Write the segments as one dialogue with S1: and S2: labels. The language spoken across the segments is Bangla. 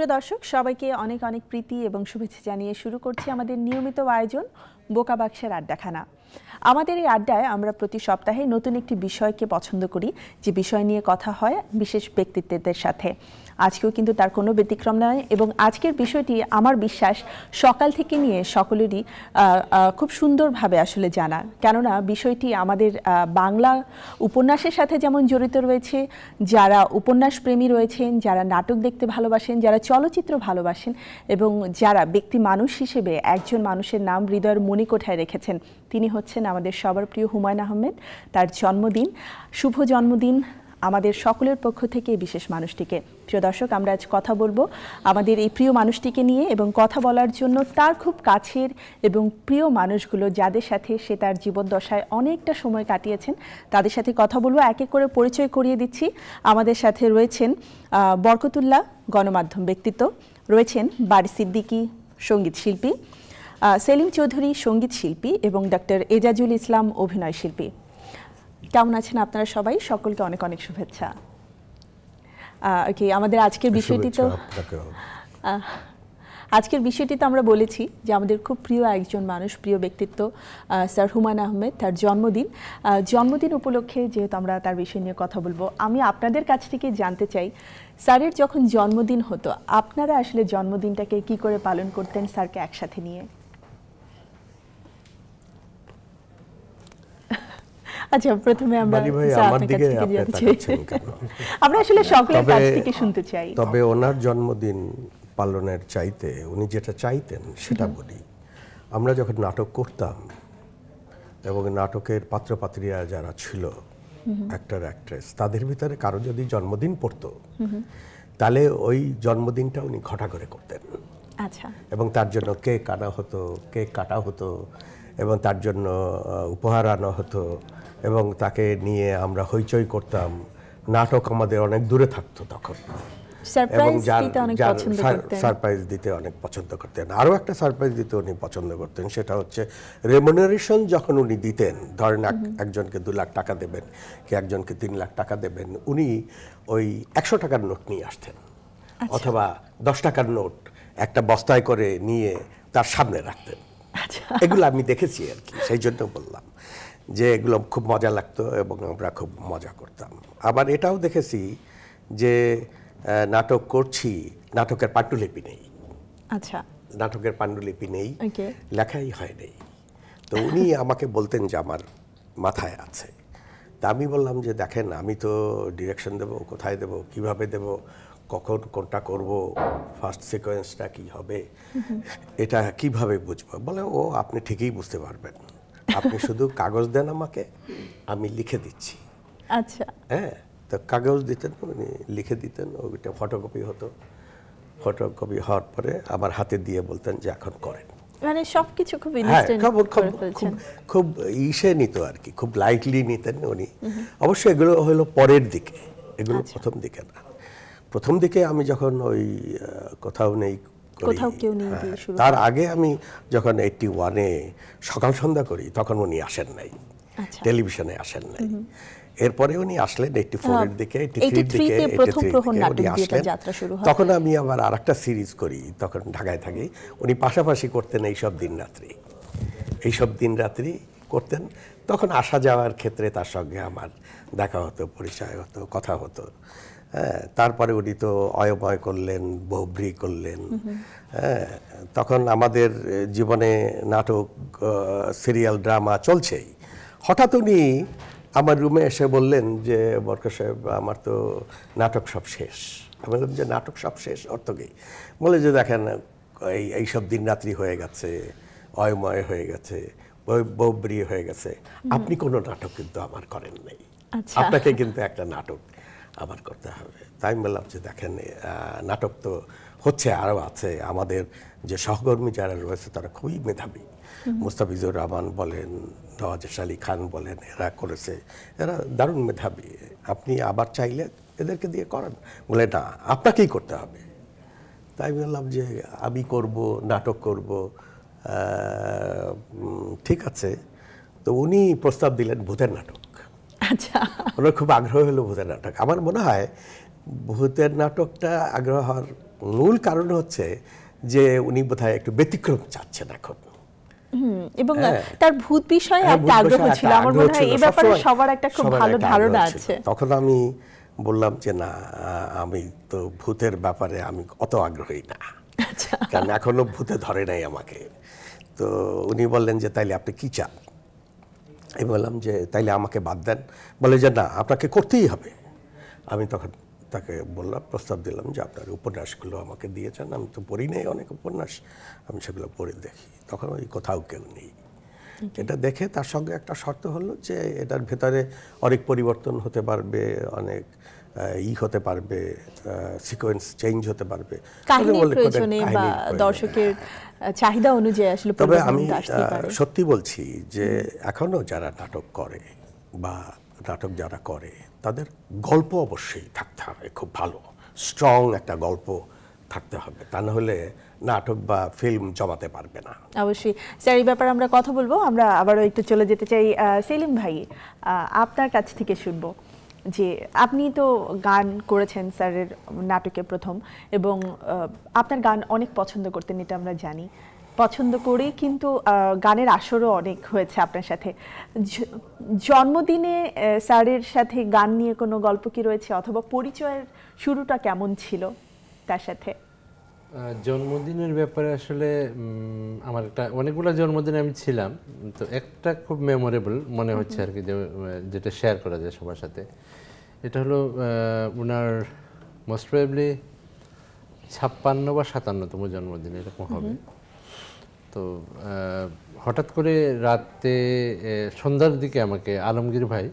S1: সুপ্রিয় দর্শক সবাইকে অনেক অনেক প্রীতি এবং শুভেচ্ছা জানিয়ে শুরু করছি আমাদের নিয়মিত আয়োজন বোকাবাক্সের আড্ডাখানা আমাদের এই আড্ডায় আমরা প্রতি সপ্তাহে নতুন একটি বিষয়কে পছন্দ করি যে বিষয় নিয়ে কথা হয় বিশেষ ব্যক্তিত্বদের সাথে আজকেও কিন্তু তার কোনো ব্যতিক্রম নয় এবং আজকের বিষয়টি আমার বিশ্বাস সকাল থেকে নিয়ে সকলেরই খুব সুন্দরভাবে আসলে জানা কেননা বিষয়টি আমাদের বাংলা উপন্যাসের সাথে যেমন জড়িত রয়েছে যারা উপন্যাস প্রেমী রয়েছেন যারা নাটক দেখতে ভালোবাসেন যারা চলচ্চিত্র ভালোবাসেন এবং যারা ব্যক্তি মানুষ হিসেবে একজন মানুষের নাম হৃদয়ের মনে কোঠায় রেখেছেন তিনি হচ্ছেন আমাদের সবার প্রিয় হুমায়ুন আহমেদ তার জন্মদিন শুভ জন্মদিন আমাদের সকলের পক্ষ থেকে বিশেষ মানুষটিকে প্রিয় দর্শক আমরা আজ কথা বলবো আমাদের এই প্রিয় মানুষটিকে নিয়ে এবং কথা বলার জন্য তার খুব কাছের এবং প্রিয় মানুষগুলো যাদের সাথে সে তার জীবদ্দশায় অনেকটা সময় কাটিয়েছেন তাদের সাথে কথা বলবো এক এক করে পরিচয় করিয়ে দিচ্ছি আমাদের সাথে রয়েছেন বরকতুল্লাহ গণমাধ্যম ব্যক্তিত্ব রয়েছেন বারি সিদ্দিকি সঙ্গীত শিল্পী সেলিম চৌধুরী সঙ্গীত শিল্পী এবং ডক্টর এজাজুল ইসলাম অভিনয় শিল্পী কেমন আছেন আপনারা সবাই সকলকে অনেক অনেক শুভেচ্ছা ওকে আমাদের আজকের বিষয়টি তো আজকের বিষয়টি তো আমরা বলেছি যে আমাদের খুব প্রিয় একজন মানুষ প্রিয় ব্যক্তিত্ব স্যার হুমায়ুন আহমেদ তার জন্মদিন জন্মদিন উপলক্ষে যেহেতু আমরা তার বিষয় নিয়ে কথা বলবো আমি আপনাদের কাছ থেকে জানতে চাই স্যারের যখন জন্মদিন হতো আপনারা আসলে জন্মদিনটাকে কি করে পালন করতেন স্যারকে একসাথে নিয়ে আচ্ছা প্রথমে আমরা আমার দিকে আমরা আসলে সকলের কাছ থেকে শুনতে চাই তবে
S2: ওনার জন্মদিন পালনের চাইতে উনি যেটা চাইতেন সেটা বলি আমরা যখন নাটক করতাম এবং নাটকের পাত্র পাত্রীরা যারা ছিল অ্যাক্টর অ্যাক্ট্রেস তাদের ভিতরে কারো যদি জন্মদিন পড়তো তাহলে ওই জন্মদিনটা উনি ঘটা করে করতেন আচ্ছা এবং তার জন্য কেক আনা হতো কেক কাটা হতো এবং তার জন্য উপহার আনা হতো এবং তাকে নিয়ে আমরা হইচই করতাম নাটক আমাদের অনেক দূরে থাকতো তখন এবং সারপ্রাইজ দিতে অনেক পছন্দ করতেন আরও একটা সারপ্রাইজ দিতে উনি পছন্দ করতেন সেটা হচ্ছে রেমুনারেশন যখন উনি দিতেন ধরেন একজনকে দু লাখ টাকা দেবেন কি একজনকে তিন লাখ টাকা দেবেন উনি ওই একশো টাকার নোট নিয়ে আসতেন
S3: আচ্ছা। অথবা
S2: দশ টাকার নোট একটা বস্তায় করে নিয়ে তার সামনে রাখতেন আচ্ছা। এগুলো আমি দেখেছি আর কি সেই জন্য বললাম যে এগুলো খুব মজা লাগতো এবং আমরা খুব মজা করতাম আবার এটাও দেখেছি যে নাটক করছি নাটকের পাণ্ডুলিপি নেই আচ্ছা নাটকের পাণ্ডুলিপি নেই লেখাই হয় নেই তো উনি আমাকে বলতেন যে আমার মাথায় আছে তা আমি বললাম যে দেখেন আমি তো ডিরেকশন দেব কোথায় দেব কিভাবে দেব কখন কোনটা করব ফার্স্ট সিকোয়েন্সটা কি হবে এটা কিভাবে বুঝবো বলে ও আপনি ঠিকই বুঝতে পারবেন আপনি শুধু কাগজ দেন আমাকে আমি লিখে দিচ্ছি আচ্ছা হ্যাঁ তো কাগজ দিতেন উনি লিখে দিতেন ওইটা ফটোকপি হতো ফটোকপি হওয়ার পরে আমার হাতে দিয়ে বলতেন যে এখন করেন
S1: মানে সবকিছু খুব হ্যাঁ, খুব
S2: খুব ইসে নিত আর কি খুব লাইটলি নিতেন উনি অবশ্য এগুলো হলো পরের দিকে এগুলো আচ্ছা। প্রথম দিকে না প্রথম দিকে আমি যখন ওই কোথাও নেই কোথাও
S1: কেউ নেই হ্যাঁ, তার আগে
S2: আমি যখন এইটটি ওয়ানে সকাল সন্ধ্যা করি তখন উনি আসেন নাই আচ্ছা। টেলিভিশনে আসেন নাই এরপরে উনি আসলেন এইটটি ফোরের দিকে এইটটি থ্রির দিকে উনি আসলেন তখন আমি আবার আর একটা সিরিজ করি তখন ঢাকায় থাকি উনি পাশাপাশি করতেন এইসব দিন রাত্রি এইসব দিন রাত্রি করতেন তখন আসা যাওয়ার ক্ষেত্রে তার সঙ্গে আমার দেখা হতো পরিচয় হতো কথা হতো হ্যাঁ তারপরে উনি তো অয়বয় করলেন বহুব্রি করলেন হ্যাঁ তখন আমাদের জীবনে নাটক সিরিয়াল ড্রামা চলছেই হঠাৎ উনি আমার রুমে এসে বললেন যে বরক সাহেব আমার তো নাটক সব শেষ আমি বললাম যে নাটক সব শেষ অর্থ কি বলে যে দেখেন এই এইসব দিন রাত্রি হয়ে গেছে অয়ময় হয়ে গেছে বৌব্রিয় হয়ে গেছে আপনি কোনো নাটক কিন্তু আমার করেন নাই আচ্ছা। আপনাকে কিন্তু একটা নাটক আবার করতে হবে তাই বললাম যে দেখেন নাটক তো হচ্ছে আরও আছে আমাদের যে সহকর্মী যারা রয়েছে তারা খুবই মেধাবী মুস্তাফিজুর রহমান বলেন নওয়াজ আলী খান বলেন এরা করেছে এরা দারুণ মেধাবী আপনি আবার চাইলে এদেরকে দিয়ে করেন বলে না আপনাকেই করতে হবে তাই বললাম যে আমি করব নাটক করব ঠিক আছে তো উনি প্রস্তাব দিলেন ভূতের নাটক আচ্ছা ওনার খুব আগ্রহ হলো ভূতের নাটক আমার মনে হয় ভূতের নাটকটা আগ্রহ হওয়ার মূল কারণ হচ্ছে যে উনি বোধহয় একটু ব্যতিক্রম চাচ্ছেন এখন
S1: এবং হ্যাঁ। তার ভূত বিষয়ে হ্যাঁ, একটা আগ্রহ ছিল আমার মনে হয় এই ব্যাপারে সবার একটা খুব ভালো ধারণা আছে
S2: তখন আমি বললাম যে না আমি তো ভূতের ব্যাপারে আমি অত আগ্রহী না আচ্ছা। কারণ এখনো ভূতে ধরে নাই আমাকে তো উনি বললেন যে তাইলে আপনি কি চান আমি বললাম যে তাইলে আমাকে বাদ দেন বলে যে না আপনাকে করতেই হবে আমি তখন তাকে বললাম প্রস্তাব দিলাম যে আপনার উপন্যাসগুলো আমাকে দিয়েছেন আমি তো পড়ি নেই অনেক উপন্যাস আমি সেগুলো পড়ে দেখি তখন ওই কোথাও কেউ নেই এটা দেখে তার সঙ্গে একটা শর্ত হলো যে এটার ভেতরে অনেক পরিবর্তন হতে পারবে অনেক ই হতে পারবে সিকোয়েন্স চেঞ্জ হতে পারবে
S1: দর্শকের চাহিদা অনুযায়ী আসলে তবে আমি সত্যি
S2: বলছি যে এখনও যারা নাটক করে বা নাটক যারা করে তাদের গল্প অবশ্যই থাকতে হবে খুব ভালো স্ট্রং একটা গল্প থাকতে হবে তা না হলে নাটক বা ফিল্ম জমাতে পারবে না
S1: অবশ্যই স্যার এই ব্যাপারে আমরা কথা বলবো আমরা আবারও একটু চলে যেতে চাই সেলিম ভাই আপনার কাছ থেকে শুনবো যে আপনি তো গান করেছেন স্যারের নাটকে প্রথম এবং আপনার গান অনেক পছন্দ করতেন এটা আমরা জানি পছন্দ করে কিন্তু গানের আসরও অনেক হয়েছে আপনার সাথে জন্মদিনে স্যারের সাথে গান নিয়ে কোনো গল্প কি রয়েছে অথবা পরিচয়ের শুরুটা কেমন ছিল তার সাথে
S4: জন্মদিনের ব্যাপারে আসলে আমার একটা অনেকগুলো জন্মদিনে আমি ছিলাম তো একটা খুব মেমোরেবল মনে হচ্ছে আর কি যেটা শেয়ার করা যায় সবার সাথে এটা হলো ওনার মোস্ট প্রবলি ছাপ্পান্ন বা সাতান্নতম জন্মদিন এরকম হবে তো হঠাৎ করে রাতে সন্ধ্যার দিকে আমাকে আলমগীর ভাই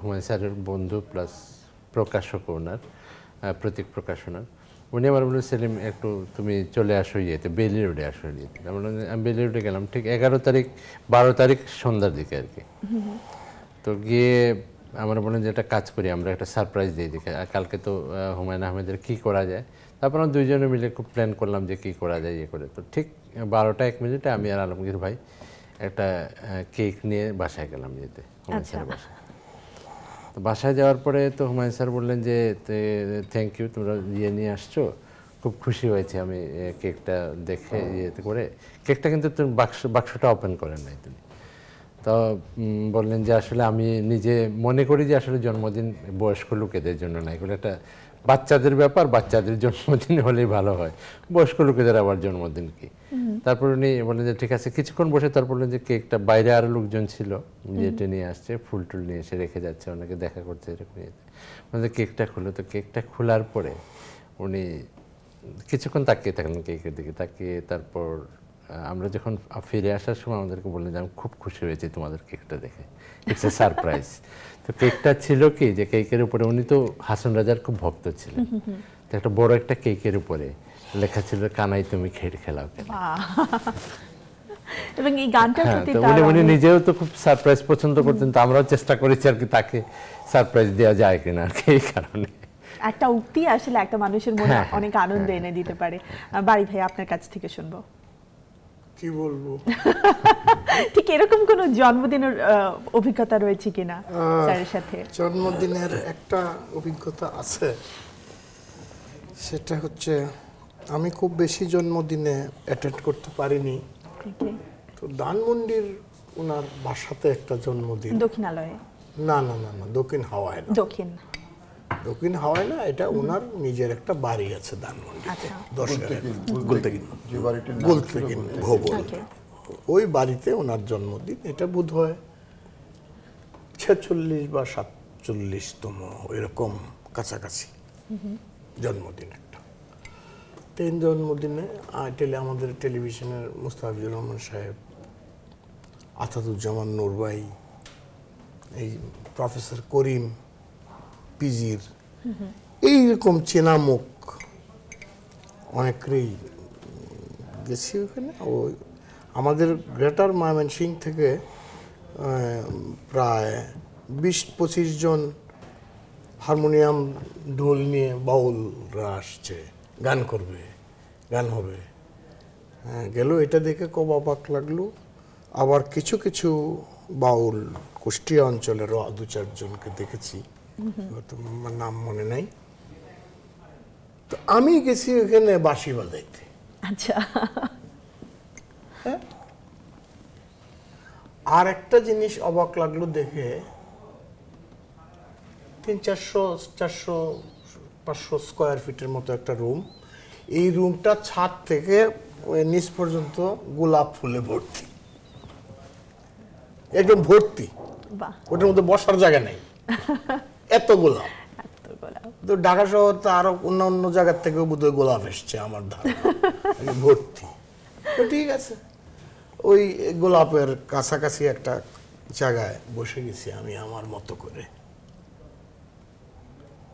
S4: হুমায়ুন স্যারের বন্ধু প্লাস প্রকাশক ওনার প্রতীক প্রকাশনার উনি আমার বললেন সেলিম একটু তুমি চলে আসো ইয়েতে বেলি রোডে আসো ইয়েতে মানে আমি বললাম আমি বেলি রোডে গেলাম ঠিক এগারো তারিখ বারো তারিখ সন্ধ্যার দিকে আর কি তো গিয়ে আমরা বললেন যে একটা কাজ করি আমরা একটা সারপ্রাইজ দিয়ে আর কালকে তো হুমায়ুন আহমেদের কী করা যায় তারপর আমরা দুইজনে মিলে খুব প্ল্যান করলাম যে কী করা যায় ইয়ে করে তো ঠিক বারোটা এক মিনিটে আমি আর আলমগীর ভাই একটা কেক নিয়ে বাসায় গেলাম যেতে আচ্ছা। বাসায় তো বাসায় যাওয়ার পরে তো হুমায়ুন স্যার বললেন যে থ্যাংক ইউ তোমরা ইয়ে নিয়ে আসছো খুব খুশি হয়েছি আমি কেকটা দেখে ইয়েতে করে কেকটা কিন্তু তুমি বাক্স বাক্সটা ওপেন করেন নাই তুমি তো বললেন যে আসলে আমি নিজে মনে করি যে আসলে জন্মদিন বয়স্ক লোকেদের জন্য না এগুলো একটা বাচ্চাদের ব্যাপার বাচ্চাদের জন্মদিন হলেই ভালো হয় বয়স্ক লোকেদের আবার জন্মদিন কি তারপর উনি বললেন যে ঠিক আছে কিছুক্ষণ বসে তারপর বললেন যে কেকটা বাইরে আরও লোকজন ছিল যেটা নিয়ে আসছে ফুল টুল নিয়ে এসে রেখে যাচ্ছে অনেকে দেখা করছে এরকম মানে কেকটা খুলো তো কেকটা খোলার পরে উনি কিছুক্ষণ তাকিয়ে থাকলেন কেকের দিকে তাকিয়ে তারপর আমরা যখন ফিরে আসার সময় আমাদেরকে বললেন যে আমি খুব খুশি হয়েছি তোমাদের কেকটা দেখে ইটস এ সারপ্রাইজ তো কেকটা ছিল কি যে কেকের উপরে উনি তো হাসান রাজার খুব ভক্ত ছিলেন তো একটা বড় একটা কেকের উপরে লেখা ছিল কানাই তুমি খেট খেলাও
S1: এবং এই হ্যাঁ, উনি উনি নিজেও
S4: তো খুব সারপ্রাইজ পছন্দ করতেন তো আমরাও চেষ্টা করেছি আর কি তাকে সারপ্রাইজ দেওয়া যায় কিনা এই কারণে
S1: একটা উক্তি আসলে একটা মানুষের মনে হ্যাঁ, হ্যাঁ, অনেক আনন্দ এনে দিতে পারে বাড়ি ভাই আপনার কাছ থেকে শুনবো কি বলবো ঠিক এরকম কোন জন্মদিনের অভিজ্ঞতা রয়েছে কিনা স্যারের সাথে জন্মদিনের
S5: একটা অভিজ্ঞতা আছে সেটা হচ্ছে আমি খুব বেশি জন্মদিনে অ্যাটেন্ড করতে পারিনি তো দানমন্ডির ওনার বাসাতে একটা জন্মদিন দক্ষিণালয়ে না না না না দক্ষিণ হাওয়ায় না দক্ষিণ দক্ষিণ হাওয়ায় না এটা ওনার নিজের একটা বাড়ি আছে ভবন আচ্ছা। আচ্ছা। ওই বাড়িতে ওনার জন্মদিন এটা বোধ হয় ছেচল্লিশ বা
S2: সাতচল্লিশতম এরকম কাছাকাছি জন্মদিন একটা
S5: তিন জন্মদিনে টেলি আমাদের টেলিভিশনের মুস্তাফিজুর রহমান সাহেব আতাতুজ্জামান নুরবাই এই প্রফেসর করিম পিজির এইরকম চেনা মুখ অনেকেই গেছি ওখানে ওই আমাদের গ্রেটার ময়মনসিং থেকে প্রায় বিশ পঁচিশ জন হারমোনিয়াম ঢোল নিয়ে বাউলরা আসছে গান করবে গান হবে হ্যাঁ গেল এটা দেখে খুব অবাক লাগলো আবার কিছু কিছু বাউল কুষ্টিয়া অঞ্চলেরও দু চারজনকে দেখেছি আমার নাম মনে নাই তো আমি গেছি ওখানে বাঁশি বাজাইতে
S1: আচ্ছা হ্যাঁ?
S5: আর একটা জিনিস অবাক লাগলো দেখে তিন চারশো চারশো পাঁচশো স্কোয়ার ফিটের মতো একটা রুম এই রুমটা ছাদ থেকে নিচ পর্যন্ত গোলাপ ফুলে ভর্তি একদম ভর্তি ওটার মধ্যে বসার জায়গা নেই এত গোলাপ তো ঢাকা শহর তো আরো অন্য অন্য জায়গার থেকেও বোধহয় গোলাপ এসছে আমার ধারণা ভর্তি তো ঠিক আছে ওই গোলাপের কাছাকাছি একটা জায়গায় বসে গেছি আমি আমার মতো করে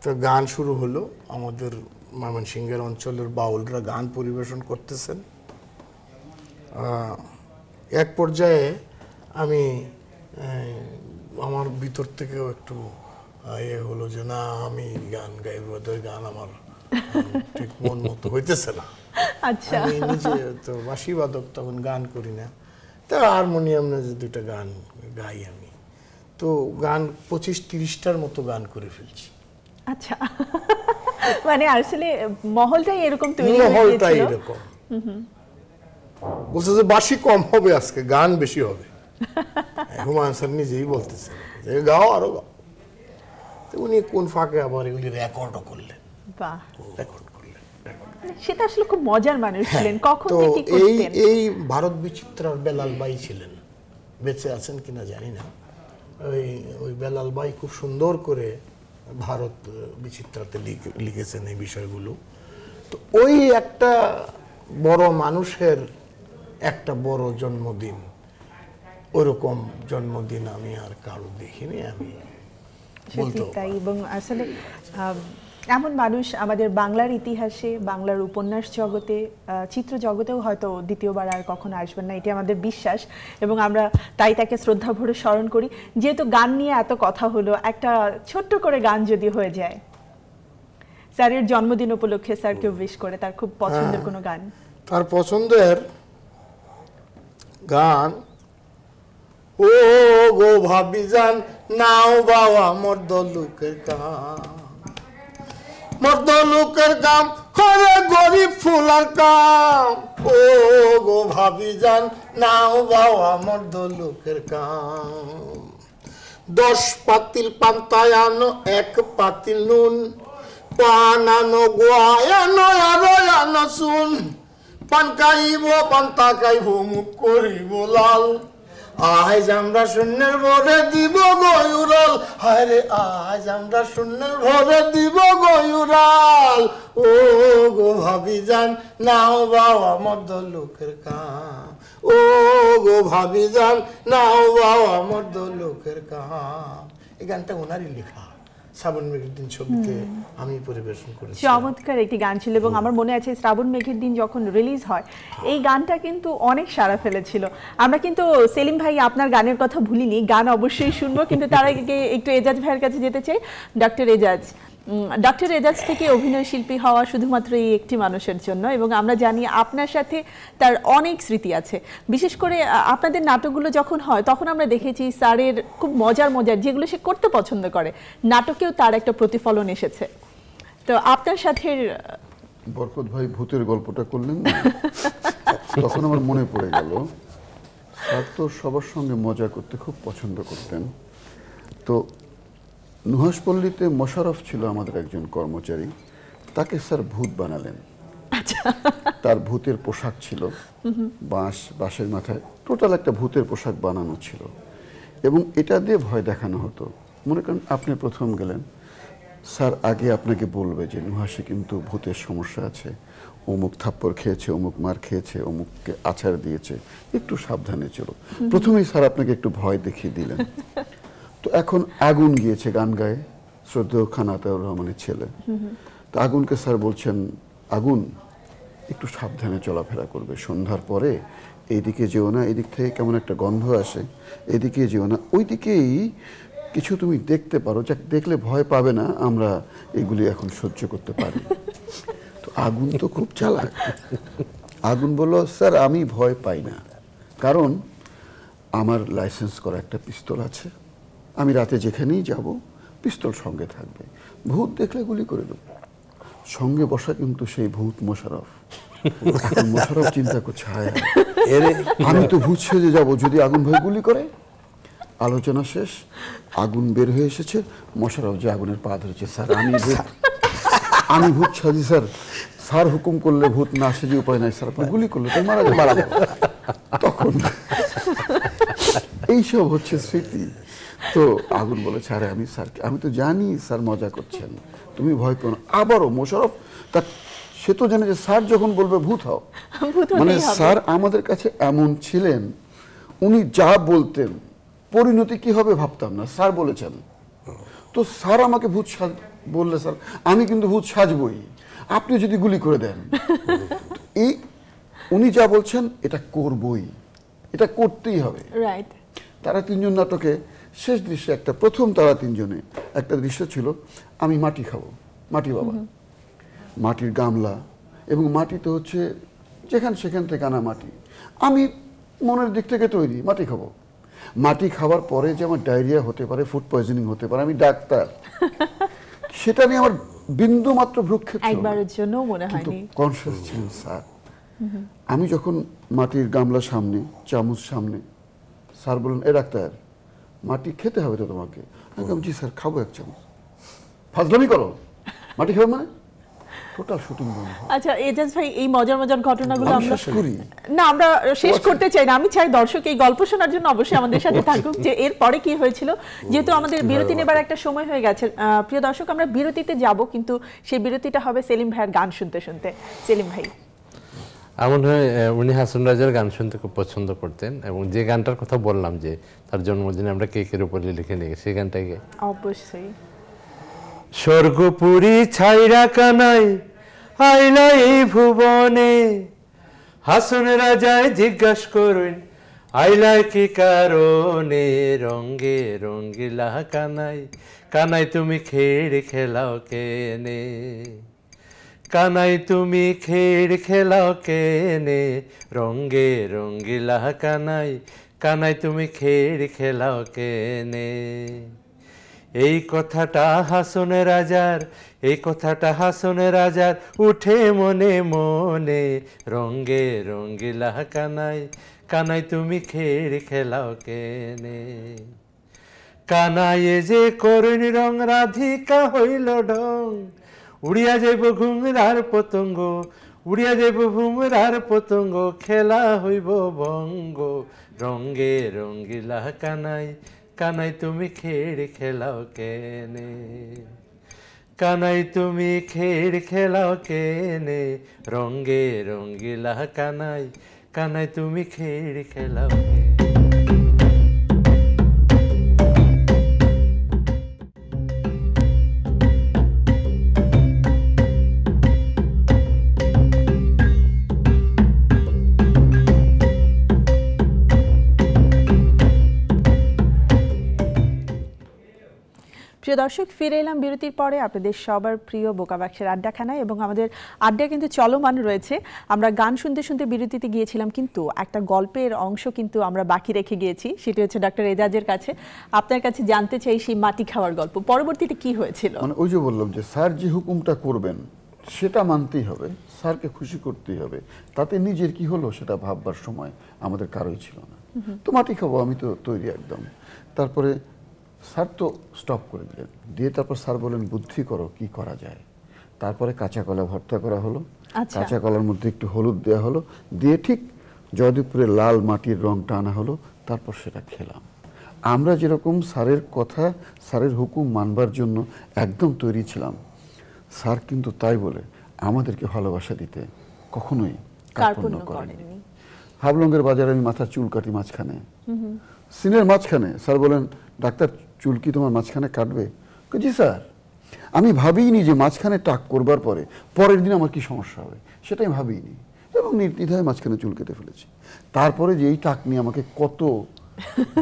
S5: তো গান শুরু হলো আমাদের ময়মনসিংহের অঞ্চলের বাউলরা গান পরিবেশন করতেছেন এক পর্যায়ে আমি আমার ভিতর থেকেও একটু ইয়ে হলো যে না আমি গান গান আমার ঠিক মন মতো হইতেছে না
S1: আচ্ছা। আমি নিজে
S5: তো তখন গান করি না তা হারমোনিয়াম না যে দুটা গান গাই আমি তো গান পঁচিশ তিরিশটার মতো গান করে ফেলছি
S1: আচ্ছা মানে আসলে মহলটাই এরকম তৈরি মহলটাই এরকম
S5: বলছে যে বাসি কম হবে আজকে গান বেশি হবে হুমায়ুন স্যার নিজেই বলতেছে গাও আরো গাও উনি কোন ফাঁকে আবার এগুলি রেকর্ডও করলেন
S1: রেকর্ড সেটা আসলে খুব মজার মানুষ হ্যাঁ, ছিলেন কখন কি এই এই
S5: ভারত বিচিত্রার বেলাল বাই ছিলেন বেঁচে আছেন কিনা জানি না ওই ওই বেলাল বাই খুব সুন্দর করে ভারত বিচিত্রাতে লিখেছেন এই বিষয়গুলো তো ওই একটা বড় মানুষের একটা বড় জন্মদিন ওরকম জন্মদিন আমি আর কারো দেখিনি আমি সত্যি
S1: তাই এবং আসলে এমন মানুষ আমাদের বাংলার ইতিহাসে বাংলার উপন্যাস জগতে চিত্র জগতেও হয়তো দ্বিতীয়বার আর আসবেন না এটি আমাদের বিশ্বাস এবং আমরা তাই তাকে শ্রদ্ধা ভরে স্মরণ করি যেহেতু গান নিয়ে এত কথা হলো একটা ছোট্ট করে গান যদি হয়ে যায় স্যারের জন্মদিন উপলক্ষে কেউ উইশ করে তার খুব পছন্দের হ্যাঁ। কোনো গান
S5: তার পছন্দের গান ও গো ভাবি যান নাও বাবা মর্দ লোকের কাম মর্দ লোকের কাম করে গরিব ফুলার কাম ও গো ভাবি যান নাও বাবা মর্দ লোকের কাম দশ পাতিল পান্তায় আনো এক পাতিল নুন পান আনো গোয়ায় আনো আরো আনো শুন পান খাইব পান্তা খাইব মুখ করিব লাল আজ আমরা শূন্যের ভরে দিব গয়ুরাল হায় রে আজ আমরা শূন্যের ভরে দিব গয়ুরাল ও গো ভাবি যান নাও বাবা মধ্য লোকের কাম ও গো ভাবি যান নাও বাবা মধ্য লোকের কাম এই গানটা ওনারই লেখা শ্রাবণ মেঘের দিন ছবিতে আমি পরিবেশন করেছি
S1: চমৎকার একটি গান ছিল এবং আমার মনে আছে শ্রাবণ মেঘের দিন যখন রিলিজ হয় হ্যাঁ। এই গানটা কিন্তু অনেক সাড়া ফেলেছিল আমরা কিন্তু সেলিম ভাই আপনার গানের কথা ভুলিনি গান অবশ্যই শুনবো কিন্তু তার আগে একটু এজাজ ভাইয়ের কাছে যেতে চাই ডক্টর এজাজ ডক্টর এজাজ থেকে অভিনয় শিল্পী হওয়া শুধুমাত্র এই একটি মানুষের জন্য এবং আমরা জানি আপনার সাথে তার অনেক স্মৃতি আছে বিশেষ করে আপনাদের নাটকগুলো যখন হয় তখন আমরা দেখেছি স্যারের খুব মজার মজার যেগুলো সে করতে পছন্দ করে নাটকেও তার একটা প্রতিফলন এসেছে তো আপনার সাথে
S6: বরকত ভাই ভূতের গল্পটা করলেন তখন আমার মনে পড়ে গেল স্যার তো সবার সঙ্গে মজা করতে খুব পছন্দ করতেন তো নুহাসপল্লীতে মোশারফ ছিল আমাদের একজন কর্মচারী তাকে স্যার ভূত বানালেন আচ্ছা। তার ভূতের পোশাক ছিল বাঁশ বাঁশের মাথায় টোটাল একটা ভূতের পোশাক বানানো ছিল এবং এটা দিয়ে ভয় দেখানো হতো মনে করেন আপনি প্রথম গেলেন স্যার আগে আপনাকে বলবে যে নুহাসে কিন্তু ভূতের সমস্যা আছে অমুক থাপ্পড় খেয়েছে অমুক মার খেয়েছে অমুককে আছাড় দিয়েছে একটু সাবধানে চলো প্রথমেই স্যার আপনাকে একটু ভয় দেখিয়ে দিলেন তো এখন আগুন গিয়েছে গান গায়ে শ্রদ্ধেয় খান আতাউর রহমানের ছেলে তো আগুনকে স্যার বলছেন আগুন একটু সাবধানে চলাফেরা করবে সন্ধ্যার পরে এইদিকে যেও না এদিক থেকে কেমন একটা গন্ধ আসে এদিকে যেও না ওইদিকেই কিছু তুমি দেখতে পারো যাক দেখলে ভয় পাবে না আমরা এগুলি এখন সহ্য করতে পারি তো আগুন তো খুব চালাক আগুন বলল স্যার আমি ভয় পাই না কারণ আমার লাইসেন্স করা একটা পিস্তল আছে আমি রাতে যেখানেই যাব পিস্তল সঙ্গে থাকবে ভূত দেখলে গুলি করে দেব সঙ্গে বসা কিন্তু সেই ভূত মোশারফ মোশারফ চিন্তা করছে হায় আমি তো ভূত সেজে যাব যদি আগুন ভয় গুলি করে আলোচনা শেষ আগুন বের হয়ে এসেছে মোশারফ যে আগুনের পা ধরেছে স্যার আমি ভূত আমি ভূত সাজি স্যার স্যার হুকুম করলে ভূত না সেজে উপায় নাই স্যার গুলি করলে তো মারা যাবে তখন এইসব হচ্ছে স্মৃতি তো আগুন বলেছে আরে আমি স্যারকে আমি তো জানি স্যার মজা করছেন তুমি ভয় পেও না আবারও মোশারফ তার সে তো জানে যে স্যার যখন বলবে ভূত হও মানে স্যার আমাদের কাছে এমন ছিলেন উনি যা বলতেন পরিণতি কি হবে ভাবতাম না স্যার বলেছেন তো স্যার আমাকে ভূত সাজ বললে স্যার আমি কিন্তু ভূত সাজবই আপনি যদি গুলি করে দেন এই উনি যা বলছেন এটা করবই এটা করতেই হবে তারা তিনজন নাটকে শেষ দৃশ্য একটা প্রথম তারা তিনজনে একটা দৃশ্য ছিল আমি মাটি খাবো মাটি বাবা মাটির গামলা এবং মাটি তো হচ্ছে যেখান সেখান থেকে আনা মাটি আমি মনের দিক থেকে তৈরি মাটি খাবো মাটি খাওয়ার পরে যে আমার ডায়রিয়া হতে পারে ফুড পয়জনিং হতে পারে আমি ডাক্তার সেটা নিয়ে আমার বিন্দু মাত্র ভ্রুক্ষেপ একবারের জন্য মনে হয়নি কনসিয়াস ছিলেন স্যার আমি যখন মাটির গামলা সামনে চামচ সামনে স্যার বললেন এ ডাক্তার মাটি খেতে হবে তো তোমাকে আমি জি স্যার খাবো এক চামচ ফাজলামি করো মাটি খাবে মানে
S1: আচ্ছা, আমরা শেষ করতে চাই না আমি চাই দর্শক এই গল্প শোনার জন্য অবশ্যই আমাদের সাথে থাকুক যে কি হয়েছিল যেহেতু আমাদের বিরতি নেবার একটা সময় হয়ে গেছে প্রিয় দর্শক আমরা বিরতিতে যাব কিন্তু সেই বিরতিটা হবে সেলিম ভাইয়ের গান শুনতে শুনতে সেলিম ভাই
S4: আমার হয় উনি হাসান রাজার গান শুনতে খুব পছন্দ করতেন এবং যে গানটার কথা বললাম যে তার জন্মদিনে আমরা কেকের উপরে লিখে নিয়ে সেই গানটাকে অবশ্যই স্বর্গপুরী ছাইরা কানাই আইলা এই ভুবনে হাসন রাজায় জিজ্ঞাসা করুন আইলা কি কারণে রঙ্গে রঙ্গিলা কানাই কানাই তুমি খেড় খেলাও কেনে কানাই তুমি খেড় খেলাও কেনে রঙ্গে রঙ্গিলা কানাই কানাই তুমি খেড় খেলাও কেনে এই কথাটা হাসনে রাজার এই কথাটা হাসনে রাজার উঠে মনে মনে রঙ্গে রঙ্গিলা কানাই কানাই তুমি খেড় খেলাও কেনে কানাই যে করুণ রং রাধিকা হইল ঢং উড়িয়া যাইব আর পতঙ্গ উড়িয়া যাইব আর পতঙ্গ খেলা হইব বঙ্গ রঙ্গে রঙ্গিলা কানাই কানাই তুমি খেড় খেলাও কেনে কানাই তুমি খেড় খেলাও কেনে রঙ্গে রঙ্গিলা কানাই কানাই তুমি খেড় খেলাও কেনে
S1: প্রিয় দর্শক ফিরে এলাম বিরতির পরে আপনাদের সবার প্রিয় বোকা বাক্সের আড্ডাখানায় এবং আমাদের আড্ডা কিন্তু চলমান রয়েছে আমরা গান শুনতে শুনতে বিরতিতে গিয়েছিলাম কিন্তু একটা গল্পের অংশ কিন্তু আমরা বাকি রেখে গিয়েছি সেটি হচ্ছে ডক্টর এজাজের কাছে আপনার কাছে জানতে চাই সেই মাটি খাওয়ার গল্প পরবর্তীতে কি হয়েছিল
S6: মানে ওই যে বললাম যে স্যার যে হুকুমটা করবেন সেটা মানতেই হবে স্যারকে খুশি করতেই হবে তাতে নিজের কি হলো সেটা ভাববার সময় আমাদের কারোই ছিল না তো মাটি খাবো আমি তো তৈরি একদম তারপরে স্যার তো স্টপ করে দিলেন দিয়ে তারপর স্যার বলেন বুদ্ধি করো কি করা যায় তারপরে কাঁচা কলা ভর্তা করা হলো আচ্ছা। কাঁচা কলার মধ্যে একটু হলুদ দেওয়া হলো দিয়ে ঠিক জয়দীপুরে লাল মাটির রংটা আনা হলো তারপর সেটা খেলাম আমরা যেরকম স্যারের কথা স্যারের হুকুম মানবার জন্য একদম তৈরি ছিলাম স্যার কিন্তু তাই বলে আমাদেরকে ভালোবাসা দিতে কখনোই কার্পণ্য করেনি হাবলঙ্গের বাজারে আমি মাথা চুল কাটি মাঝখানে সিনের মাঝখানে স্যার বলেন ডাক্তার চুল কি তোমার মাঝখানে কাটবে জি স্যার আমি ভাবিনি যে মাঝখানে টাক করবার পরে পরের দিন আমার কি সমস্যা হবে সেটা আমি ভাবিনি এবং নির্দ্বিধায় মাঝখানে চুল কেটে ফেলেছি তারপরে যে এই টাক নিয়ে আমাকে কত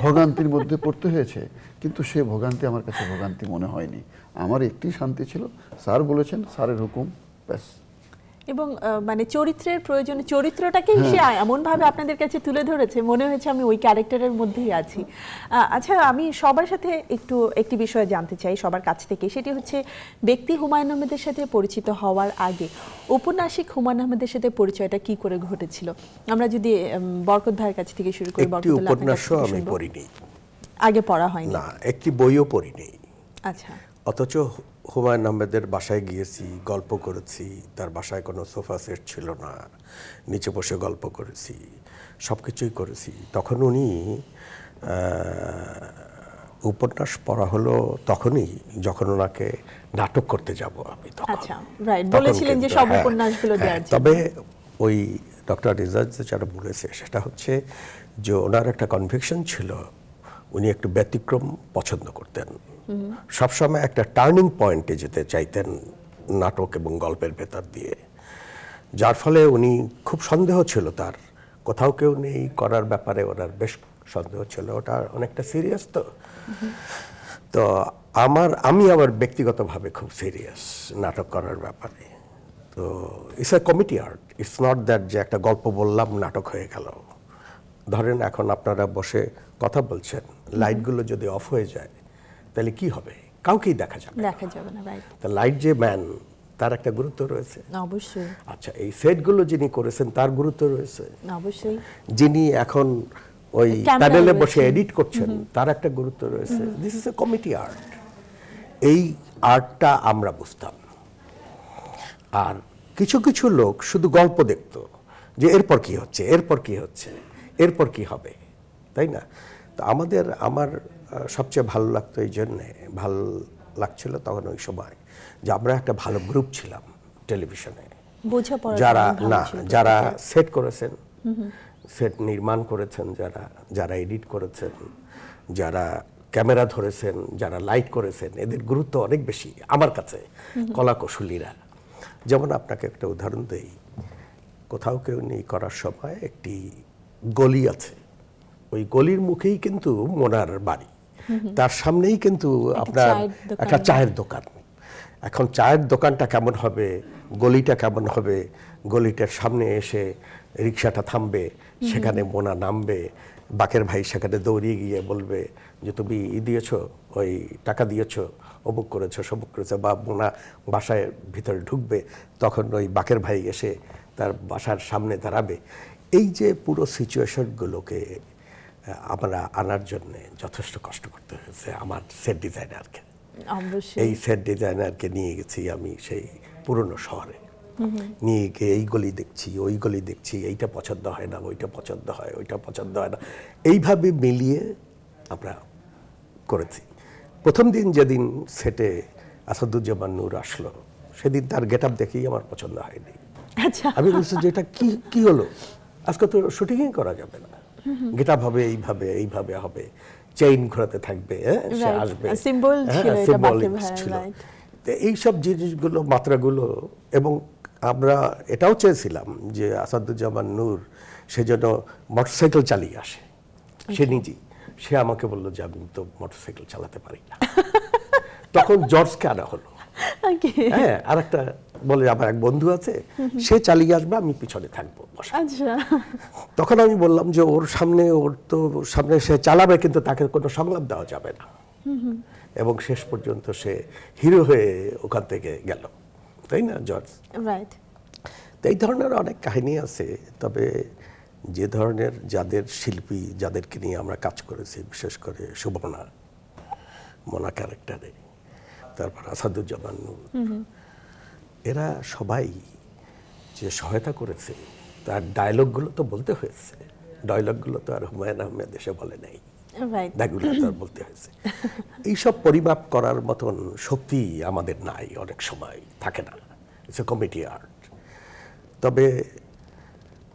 S6: ভোগান্তির মধ্যে পড়তে হয়েছে কিন্তু সে ভোগান্তি আমার কাছে ভোগান্তি মনে হয়নি আমার একটি শান্তি ছিল স্যার বলেছেন স্যারের হুকুম ব্যাস
S1: এবং মানে চরিত্রের প্রয়োজনে চরিত্রটাকে হ্যাঁ। সে এমন ভাবে আপনাদের কাছে তুলে ধরেছে মনে হয়েছে আমি ওই ক্যারেক্টারের মধ্যেই আছি আচ্ছা আমি সবার সাথে একটু একটি বিষয় জানতে চাই সবার কাছ থেকে সেটি হচ্ছে ব্যক্তি হুমায়ুন আহমেদের সাথে পরিচিত হওয়ার আগে ঔপন্যাসিক হুমায়ুন আহমেদের সাথে পরিচয়টা কি করে ঘটেছিল আমরা যদি বরকত ভাইয়ের কাছ থেকে শুরু করি বরকত উপন্যাসও আমি পড়িনি আগে পড়া হয়নি না
S2: একটি বইও পড়িনি আচ্ছা অথচ হুমায়ুন আহমেদের বাসায় গিয়েছি গল্প করেছি তার বাসায় কোনো সোফা সেট ছিল না নিচে বসে গল্প করেছি সব কিছুই করেছি তখন উনি উপন্যাস পড়া হলো তখনই যখন ওনাকে নাটক করতে যাব আমি
S1: আচ্ছা, বলেছিলেন হ্যাঁ, হ্যাঁ, তবে
S2: ওই ডক্টর রিজাজ যেটা বলেছে সেটা হচ্ছে যে ওনার একটা কনভিকশন ছিল উনি একটু ব্যতিক্রম পছন্দ করতেন সবসময় একটা টার্নিং পয়েন্টে যেতে চাইতেন নাটক এবং গল্পের ভেতর দিয়ে যার ফলে উনি খুব সন্দেহ ছিল তার কোথাও কেউ নেই করার ব্যাপারে ওনার বেশ সন্দেহ ছিল ওটা অনেকটা সিরিয়াস তো তো আমার আমি আমার ব্যক্তিগতভাবে খুব সিরিয়াস নাটক করার ব্যাপারে তো it's a committed art it's not that যে একটা গল্প বললাম নাটক হয়ে গেল ধরেন এখন আপনারা বসে কথা বলছেন লাইটগুলো যদি অফ হয়ে যায় তাহলে কি হবে কাউকেই দেখা
S1: যাবে দেখা যাবে না রাইট
S2: দ্য লাইট যে ম্যান তার একটা গুরুত্ব রয়েছে অবশ্যই আচ্ছা এই সেট গুলো যিনি করেছেন তার গুরুত্ব রয়েছে অবশ্যই যিনি এখন ওই প্যানেলে বসে এডিট করছেন তার একটা গুরুত্ব রয়েছে this is a committed art এই আর্টটা আমরা বুঝতাম আর কিছু কিছু লোক শুধু গল্প দেখত যে এরপর কি হচ্ছে এরপর কি হচ্ছে এরপর কি হবে তাই না তো আমাদের আমার সবচেয়ে ভালো লাগতো এই জন্যে ভাল লাগছিল তখন ওই সময় যে আমরা একটা ভালো গ্রুপ ছিলাম টেলিভিশনে
S1: যারা না যারা
S2: সেট করেছেন সেট নির্মাণ করেছেন যারা যারা এডিট করেছেন যারা ক্যামেরা ধরেছেন যারা লাইট করেছেন এদের গুরুত্ব অনেক বেশি আমার কাছে কৌশলীরা যেমন আপনাকে একটা উদাহরণ দেই কোথাও কেউ নেই করার সময় একটি গলি আছে ওই গলির মুখেই কিন্তু মোনার বাড়ি তার সামনেই কিন্তু আপনার একটা চায়ের দোকান এখন চায়ের দোকানটা কেমন হবে গলিটা কেমন হবে গলিটার সামনে এসে রিক্সাটা থামবে সেখানে মোনা নামবে বাকের ভাই সেখানে দৌড়িয়ে গিয়ে বলবে যে তুমি ই দিয়েছো ওই টাকা দিয়েছো অমুক করেছো সমুক করেছো বা মোনা বাসায় ভিতরে ঢুকবে তখন ওই বাকের ভাই এসে তার বাসার সামনে দাঁড়াবে এই যে পুরো সিচুয়েশনগুলোকে আমরা আনার জন্য যথেষ্ট কষ্ট করতে হয়েছে আমার সেট ডিজাইনারকে এই সেট ডিজাইনারকে নিয়ে গেছি আমি সেই পুরনো শহরে নিয়ে গিয়ে এই গলি দেখছি ওই গলি দেখছি এইটা পছন্দ হয় না ওইটা পছন্দ হয় ওইটা পছন্দ হয় না এইভাবে মিলিয়ে আমরা করেছি প্রথম দিন যেদিন সেটে আসাদুজ্জামান নূর আসলো সেদিন তার গেট আপ দেখেই আমার পছন্দ হয়নি
S3: আচ্ছা। আমি বলছি যে
S2: এটা কি কি হলো আজকে তো শুটিংই করা যাবে না Mm-hmm. গীতা ভাবে এইভাবে এইভাবে হবে চেইন ঘোরাতে থাকবে হ্যাঁ, সে আসবে হ্যাঁ, ছিল এইসব জিনিসগুলো মাত্রাগুলো এবং আমরা এটাও চেয়েছিলাম যে আসাদুজ্জামান নূর সে যেন মোটরসাইকেল চালিয়ে আসে সে নিজেই সে আমাকে বললো যে আমি তো মোটরসাইকেল চালাতে পারি না তখন জর্জকে আনা হলো হ্যাঁ আর একটা বলে আমার এক বন্ধু আছে সে চালিয়ে আসবে আমি পিছনে থাকবো আচ্ছা। তখন আমি বললাম যে ওর সামনে ওর তো সামনে সে চালাবে কিন্তু তাকে কোনো সংলাপ দেওয়া যাবে না এবং শেষ পর্যন্ত সে হিরো হয়ে ওখান থেকে গেল তাই না জর্জ রাইট এই ধরনের অনেক কাহিনী আছে তবে যে ধরনের যাদের শিল্পী যাদেরকে নিয়ে আমরা কাজ করেছি বিশেষ করে সুবর্ণা মোনা ক্যারেক্টারে তারপর আসাদুজ্জামান নূর এরা সবাই যে সহায়তা করেছে তার ডায়লগগুলো তো বলতে হয়েছে ডায়লগগুলো তো আর হুমায়ুন আহমেদ এসে বলে নাই বলতে হয়েছে এইসব পরিমাপ করার মতন শক্তি আমাদের নাই অনেক সময় থাকে না ইটস এ কমিটি আর্ট তবে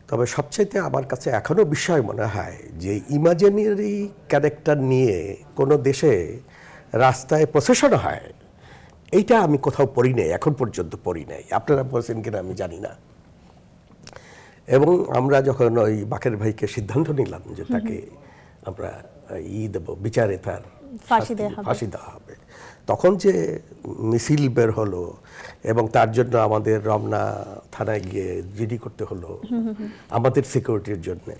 S2: তবে সবচাইতে আমার কাছে এখনও বিষয় মনে হয় যে ইমাজিনারি ক্যারেক্টার নিয়ে কোনো দেশে রাস্তায় প্রসেশন হয় এইটা আমি কোথাও পড়ি নাই এখন পর্যন্ত পড়ি নাই আপনারা বলছেন কিনা আমি জানি না এবং আমরা যখন ওই বাকের ভাইকে সিদ্ধান্ত নিলাম যে তাকে আমরা ই দেবো বিচারে তার ফাঁসি দেওয়া হবে তখন যে মিছিল বের হলো এবং তার জন্য আমাদের রমনা থানায় গিয়ে জিডি করতে হলো আমাদের সিকিউরিটির জন্যে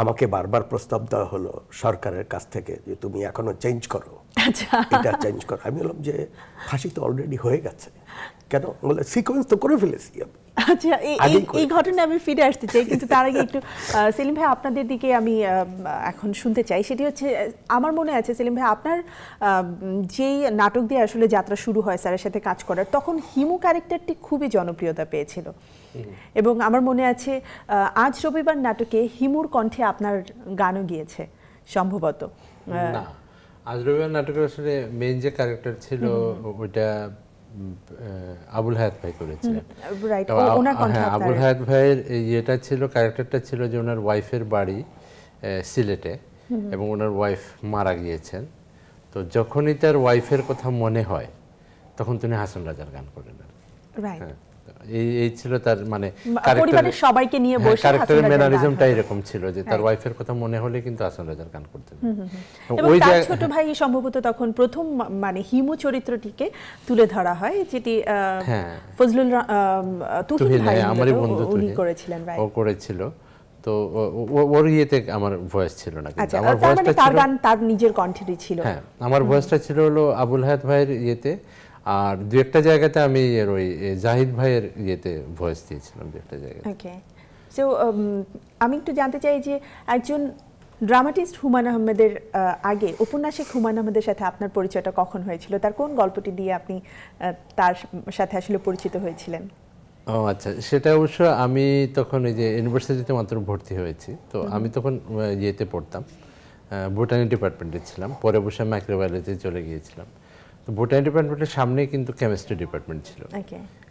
S2: আমাকে বারবার প্রস্তাব দেওয়া হলো সরকারের কাছ থেকে যে তুমি এখনো চেঞ্জ করো আচ্ছা। এটা চেঞ্জ করা আমি বললাম যে ফাঁসি তো অলরেডি হয়ে গেছে কেন বলে সিকোয়েন্স তো করে ফেলেছি আমি
S1: আচ্ছা এই ঘটনা আমি ফিরে আসতে চাই কিন্তু তার আগে একটু সেলিম ভাই আপনাদের দিকে আমি এখন শুনতে চাই সেটি হচ্ছে আমার মনে আছে সেলিম ভাই আপনার যেই নাটক দিয়ে আসলে যাত্রা শুরু হয় স্যারের সাথে কাজ করার তখন হিমু ক্যারেক্টারটি খুবই জনপ্রিয়তা পেয়েছিল এবং আমার মনে আছে আজ রবিবার নাটকে হিমুর কণ্ঠে আপনার গানও গিয়েছে সম্ভবত না
S4: রবিবার নাটকের আসলে মেন যে ক্যারেক্টার ছিল ওইটা আবুল হায়াত ভাই করেছিলেন হ্যাঁ আবুল হায়াত ভাইয়ের ইয়েটা ছিল ক্যারেক্টারটা ছিল যে ওনার ওয়াইফের বাড়ি সিলেটে এবং ওনার ওয়াইফ মারা গিয়েছেন তো যখনই তার ওয়াইফের কথা মনে হয় তখন তিনি হাসান রাজার গান করলেন আর হ্যাঁ। এই ছিল তার মানে পরিবারের
S1: সবাইকে নিয়ে হ্যাঁ, বসে
S4: এরকম ছিল যে তার ওয়াইফের হ্যাঁ। কথা মনে হলে কিন্তু রাজার গান
S3: ওই ছোট
S1: ভাই সম্ভবত তখন প্রথম মানে হিমু চরিত্রটিকে তুলে ধরা হয় যেটি হ্যাঁ। ফজলুল তুহিন ভাই আমারই বন্ধু উনি করেছিলেন ও
S4: করেছিল তো ওর ইয়েতে আমার ভয়েস ছিল না কিন্তু আচ্ছা, আমার ভয়েসটা তার মানে গান
S1: তার নিজের কণ্ঠেরই ছিল হ্যাঁ
S4: আমার ভয়েসটা ছিল হলো আবুল হায়াত ভাইয়ের ইয়েতে আর দু একটা জায়গাতে আমি এর ওই জাহিদ ভাইয়ের ইয়েতে ভয়েস দিয়েছিলাম দু একটা জায়গায়
S1: ওকে সো um, আমি একটু জানতে চাই যে একজন ড্রামাটিস্ট হুমায়ুন আহমেদের আগে উপন্যাসিক হুমায়ুন আহমেদের সাথে আপনার পরিচয়টা কখন হয়েছিল তার কোন গল্পটি দিয়ে আপনি তার সাথে আসলে পরিচিত হয়েছিলেন
S4: ও আচ্ছা সেটা অবশ্য আমি তখন ওই যে ইউনিভার্সিটিতে মাত্র ভর্তি হয়েছি তো আমি তখন ইয়েতে পড়তাম বোটানি ডিপার্টমেন্টে ছিলাম পরে অবশ্য মাইক্রোবায়োলজিতে চলে গিয়েছিলাম বোটানি ডিপার্টমেন্টের সামনে কিন্তু কেমিস্ট্রি ডিপার্টমেন্ট ছিল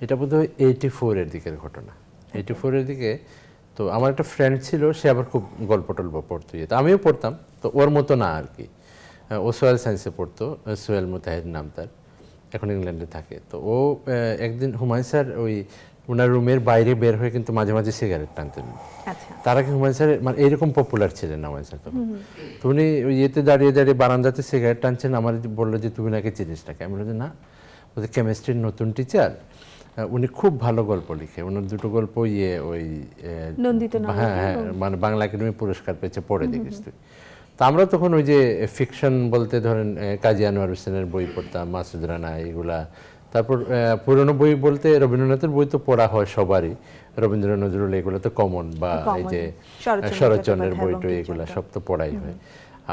S4: এটা বোধ হয় এইটি ফোরের দিকের ঘটনা এইটি ফোরের দিকে তো আমার একটা ফ্রেন্ড ছিল সে আবার খুব গল্প টল্প পড়তো যেত আমিও পড়তাম তো ওর মতো না আর কি ও সোয়েল সায়েন্সে পড়তো সোহেল মুতাহিদ নাম তার এখন ইংল্যান্ডে থাকে তো ও একদিন হুমায়ুন স্যার ওই ওনার রুমের বাইরে বের হয়ে কিন্তু মাঝে মাঝে সিগারেট টানতেন আচ্ছা। তারা মানে কি হুমায়ুন স্যার মানে এইরকম পপুলার ছিলেন না হুমায়ুন স্যার তো উনি ইয়েতে দাঁড়িয়ে দাঁড়িয়ে বারান্দাতে সিগারেট টানছেন আমার বললো যে তুমি নাকি চিনিস নাকি আমি বললাম যে না ওদের কেমিস্ট্রির নতুন টিচার উনি খুব ভালো গল্প লিখে ওনার দুটো গল্প ইয়ে ওই হ্যাঁ হ্যাঁ মানে বাংলা একাডেমি পুরস্কার পেয়েছে পড়ে দেখিস তুই তা আমরা তখন ওই যে ফিকশন বলতে ধরেন কাজী আনোয়ার হোসেনের বই পড়তাম মাসুদ রানা এগুলা তারপর পুরনো বই বলতে রবীন্দ্রনাথের বই তো পড়া হয় সবারই রবীন্দ্রনাথ নজরুল এগুলো তো কমন বা এই যে শরৎচন্দ্রের বই টই এগুলো সব তো পড়াই হয়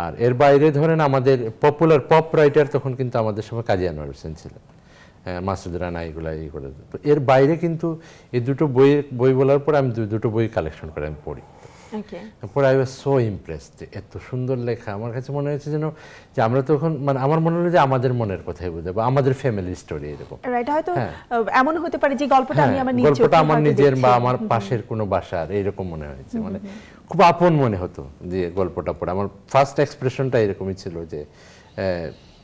S4: আর এর বাইরে ধরেন আমাদের পপুলার পপ রাইটার তখন কিন্তু আমাদের সময় কাজী আনোয়ার হোসেন ছিলেন মাসুদ রানা এগুলো ইয়ে এর বাইরে কিন্তু এই দুটো বই বই বলার পর আমি দুটো বই কালেকশন করে আমি পড়ি পরে আই ওয়াজ সো ইমপ্রেসড এত সুন্দর লেখা আমার কাছে মনে হয়েছে যেন যে আমরা তখন মানে আমার মনে হলো যে আমাদের মনের কথাই বোঝে বা আমাদের ফ্যামিলি স্টোরি এরকম
S1: রাইট হয়তো হ্যাঁ। এমন হতে পারে যে গল্পটা আমি হ্যাঁ, আমার নিজের গল্পটা আমার নিজের বা আমার পাশের
S4: কোনো বাসার এরকম মনে হয়েছে মানে খুব আপন মনে হতো যে গল্পটা পড়ে আমার ফার্স্ট এক্সপ্রেশনটা এরকমই ছিল যে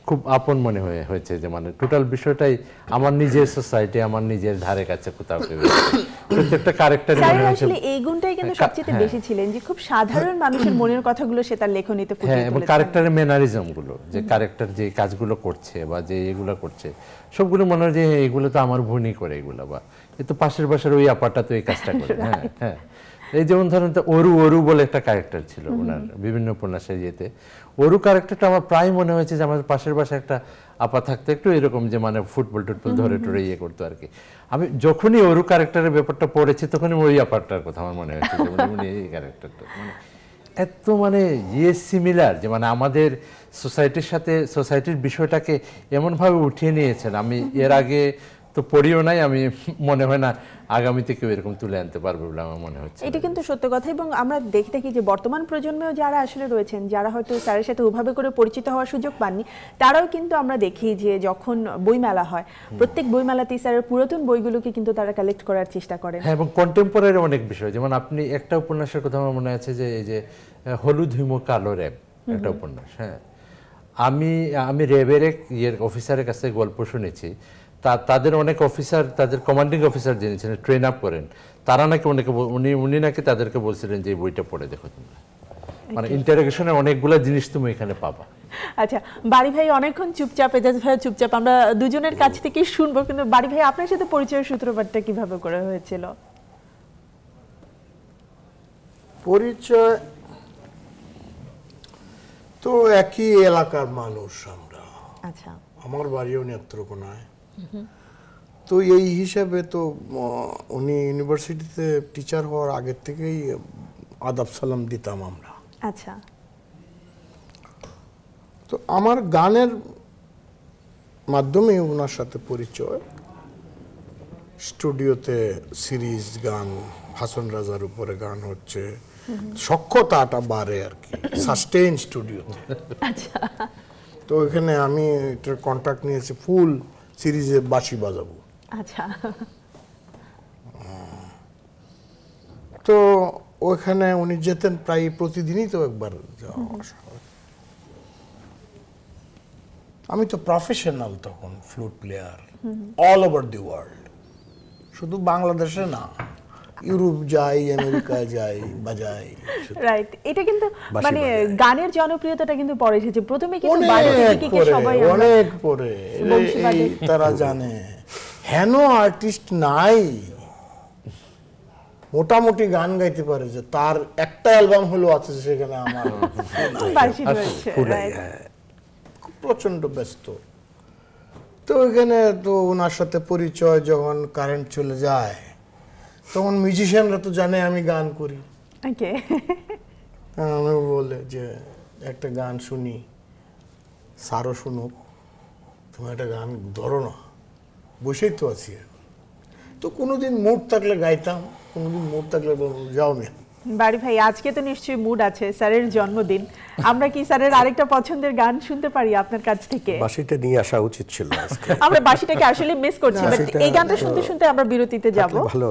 S4: খুব আপন মনে হয়ে হয়েছে যে মানে টোটাল বিষয়টাই আমার নিজের সোসাইটি আমার নিজের ধারে কাছে কোথাও প্রত্যেকটা ক্যারেক্টার মনে হয়েছে
S1: এই গুণটাই কিন্তু হ্যাঁ, সবচেয়ে হ্যাঁ। বেশি ছিলেন যে খুব সাধারণ হ্যাঁ, মানুষের মনের কথাগুলো সে তার লেখনীতে ফুটিয়ে তুলেছে এবং ক্যারেক্টারের
S4: ম্যানারিজম গুলো যে ক্যারেক্টার যে কাজগুলো করছে বা যে এগুলো করছে সবগুলো মনে হয় যে এগুলো তো আমার ভুনি করে এগুলো বা এ তো পাশের বাসার ওই আপাটা তো এই কাজটা করে হ্যাঁ হ্যাঁ এই যেমন ধরেন অরু অরু বলে একটা ক্যারেক্টার ছিল ওনার বিভিন্ন উপন্যাসে যেতে অরু ক্যারেক্টারটা আমার প্রায় মনে হয়েছে যে আমাদের পাশের পাশে একটা আপা থাকতো একটু এরকম যে মানে ফুটবল টুটবল ধরে টরে ইয়ে করতো আর কি আমি যখনই অরু ক্যারেক্টারের ব্যাপারটা পড়েছি তখনই ওই আপারটার কথা আমার মনে হয়েছে এই ক্যারেক্টারটা মানে এত মানে ইয়ে সিমিলার যে মানে আমাদের সোসাইটির সাথে সোসাইটির বিষয়টাকে এমনভাবে উঠিয়ে নিয়েছেন আমি এর আগে তো পড়িও নাই আমি মনে হয় না আগামীতে কেউ এরকম তুলে আনতে পারবে বলে আমার মনে হচ্ছে
S1: এটা কিন্তু সত্য কথা এবং আমরা দেখে থাকি যে বর্তমান প্রজন্মেও যারা আসলে রয়েছেন যারা হয়তো স্যারের সাথে ওভাবে করে পরিচিত হওয়ার সুযোগ পাননি তারাও কিন্তু আমরা দেখি যে যখন বইমেলা হয় প্রত্যেক বইমেলাতেই স্যারের পুরাতন বইগুলোকে কিন্তু তারা কালেক্ট করার চেষ্টা করে হ্যাঁ
S4: এবং কন্টেম্পোরারি অনেক বিষয় যেমন আপনি একটা উপন্যাসের কথা আমার মনে আছে যে এই যে হলুদ হিম কালো র্যাব একটা উপন্যাস হ্যাঁ আমি আমি র্যাবের এক ইয়ের অফিসারের কাছে গল্প শুনেছি তাদের অনেক অফিসার তাদের কমান্ডিং অফিসার যিনি ছিলেন ট্রেন আপ করেন তারা নাকি অনেকে উনি উনি নাকি তাদেরকে বলছিলেন যে বইটা পড়ে দেখো তোমরা মানে ইন্টারোগেশনের অনেকগুলো জিনিস তুমি এখানে পাবা
S1: আচ্ছা বাড়ি ভাই অনেকক্ষণ চুপচাপ এজাজ ভাই চুপচাপ আমরা দুজনের কাছ থেকে শুনবো কিন্তু বাড়ি ভাই আপনার সাথে পরিচয় সূত্রপাতটা কিভাবে করা হয়েছিল
S5: পরিচয় তো একই এলাকার মানুষ আমরা আচ্ছা আমার বাড়িও নেত্রকোনায় তো এই হিসাবে তো উনি ইউনিভার্সিটিতে টিচার হওয়ার আগের থেকেই আদাব সালাম দিতাম আমরা আচ্ছা তো আমার গানের মাধ্যমে ওনার সাথে পরিচয় স্টুডিওতে সিরিজ গান হাসন রাজার উপরে গান হচ্ছে সক্ষতাটা বাড়ে আর কি সাস্টেইন স্টুডিওতে আচ্ছা। তো ওইখানে আমি এটার কন্ট্রাক্ট নিয়েছি ফুল সিরিজে বাঁশি বাজাবো আচ্ছা তো ওখানে উনি যেতেন প্রায় প্রতিদিনই তো একবার আমি তো প্রফেশনাল তখন flute player all over the world শুধু বাংলাদেশে না ইউরোপ যাই আমেরিকা যাই বাজাই
S1: রাইট এটা কিন্তু মানে গানের জনপ্রিয়তাটা কিন্তু পরে এসেছে প্রথমে কিন্তু বাইরে থেকে সবাই অনেক
S5: পরে তারা জানে হেন আর্টিস্ট নাই মোটামুটি গান গাইতে পারে যে তার একটা অ্যালবাম হলো আছে সেখানে আমার আচ্ছা, হ্যাঁ। প্রচন্ড ব্যস্ত তো ওইখানে তো ওনার সাথে পরিচয় যখন কারেন্ট চলে যায় তখন মিউজিশিয়ানরা তো জানে আমি গান করি আমি বলে যে একটা গান শুনি সারও শুনুক তুমি একটা গান ধরো না বসেই তো আছি তো কোনোদিন মোট থাকলে গাইতাম কোনোদিন মোট
S2: থাকলে যাও মেয়ে
S1: বাড়ি ভাই আজকে তো নিশ্চয়ই মুড আছে স্যারের জন্মদিন আমরা কি স্যারের আরেকটা পছন্দের গান শুনতে পারি আপনার কাছ থেকে
S2: বাসিটা নিয়ে আসা উচিত ছিল আমরা বাসিটাকে আসলে মিস করছি বাট এই গানটা শুনতে শুনতে
S1: আমরা বিরতিতে যাব ভালো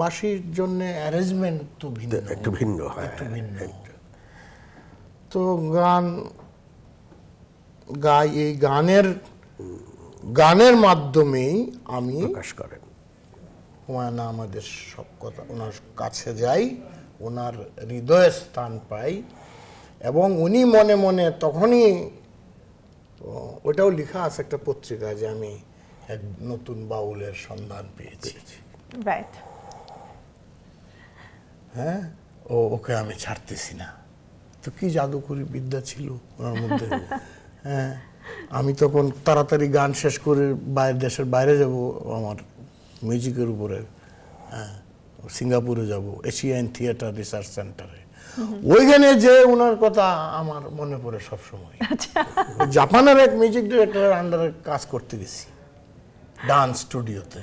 S1: বাসির
S5: জন্য অ্যারেঞ্জমেন্ট তো ভিন্ন
S2: একটু ভিন্ন হয় হ্যাঁ, একটু ভিন্ন
S5: তো গান গাই এই গানের গানের মাধ্যমেই আমি প্রকাশ করেন হুমায়না আমাদের সব কথা ওনার কাছে যাই ওনার হৃদয়ে স্থান পাই এবং উনি মনে মনে তখনই ওটাও লেখা আছে একটা পত্রিকা যে আমি এক নতুন বাউলের সন্ধান পেয়েছি হ্যাঁ ও ওকে আমি ছাড়তেছি না তো কি জাদুকরি বিদ্যা ছিল ওনার মধ্যে হ্যাঁ আমি তখন তাড়াতাড়ি গান শেষ করে বাইরে দেশের বাইরে যাব আমার মিউজিকের উপরে হ্যাঁ সিঙ্গাপুরে যাব এশিয়ান থিয়েটার রিসার্চ সেন্টারে ওইখানে যে ওনার কথা আমার মনে পড়ে সবসময় আচ্ছা। জাপানের এক মিউজিক ডিরেক্টরের আন্ডারে কাজ করতে গেছি ডান্স স্টুডিওতে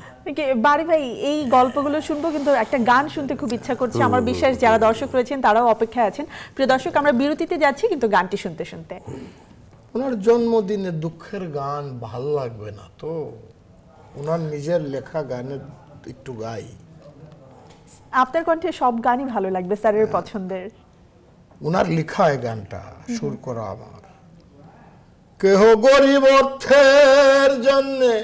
S1: বাড়ি ভাই এই গল্পগুলো শুনবো কিন্তু একটা গান শুনতে খুব ইচ্ছা করছে আমার বিশ্বাস যারা দর্শক রয়েছেন তারাও অপেক্ষায় আছেন প্রিয় দর্শক আমরা বিরতিতে যাচ্ছি কিন্তু গানটি শুনতে শুনতে
S5: ওনার জন্মদিনে দুঃখের গান ভাল লাগবে না তো ওনার নিজের লেখা গানের একটু গাই
S1: আপনার কণ্ঠে সব গানই ভালো লাগবে স্যারের হ্যাঁ। পছন্দের
S5: ওনার লেখা এই গানটা সুর করা আমার কেহ গরিব অর্থের জন্যে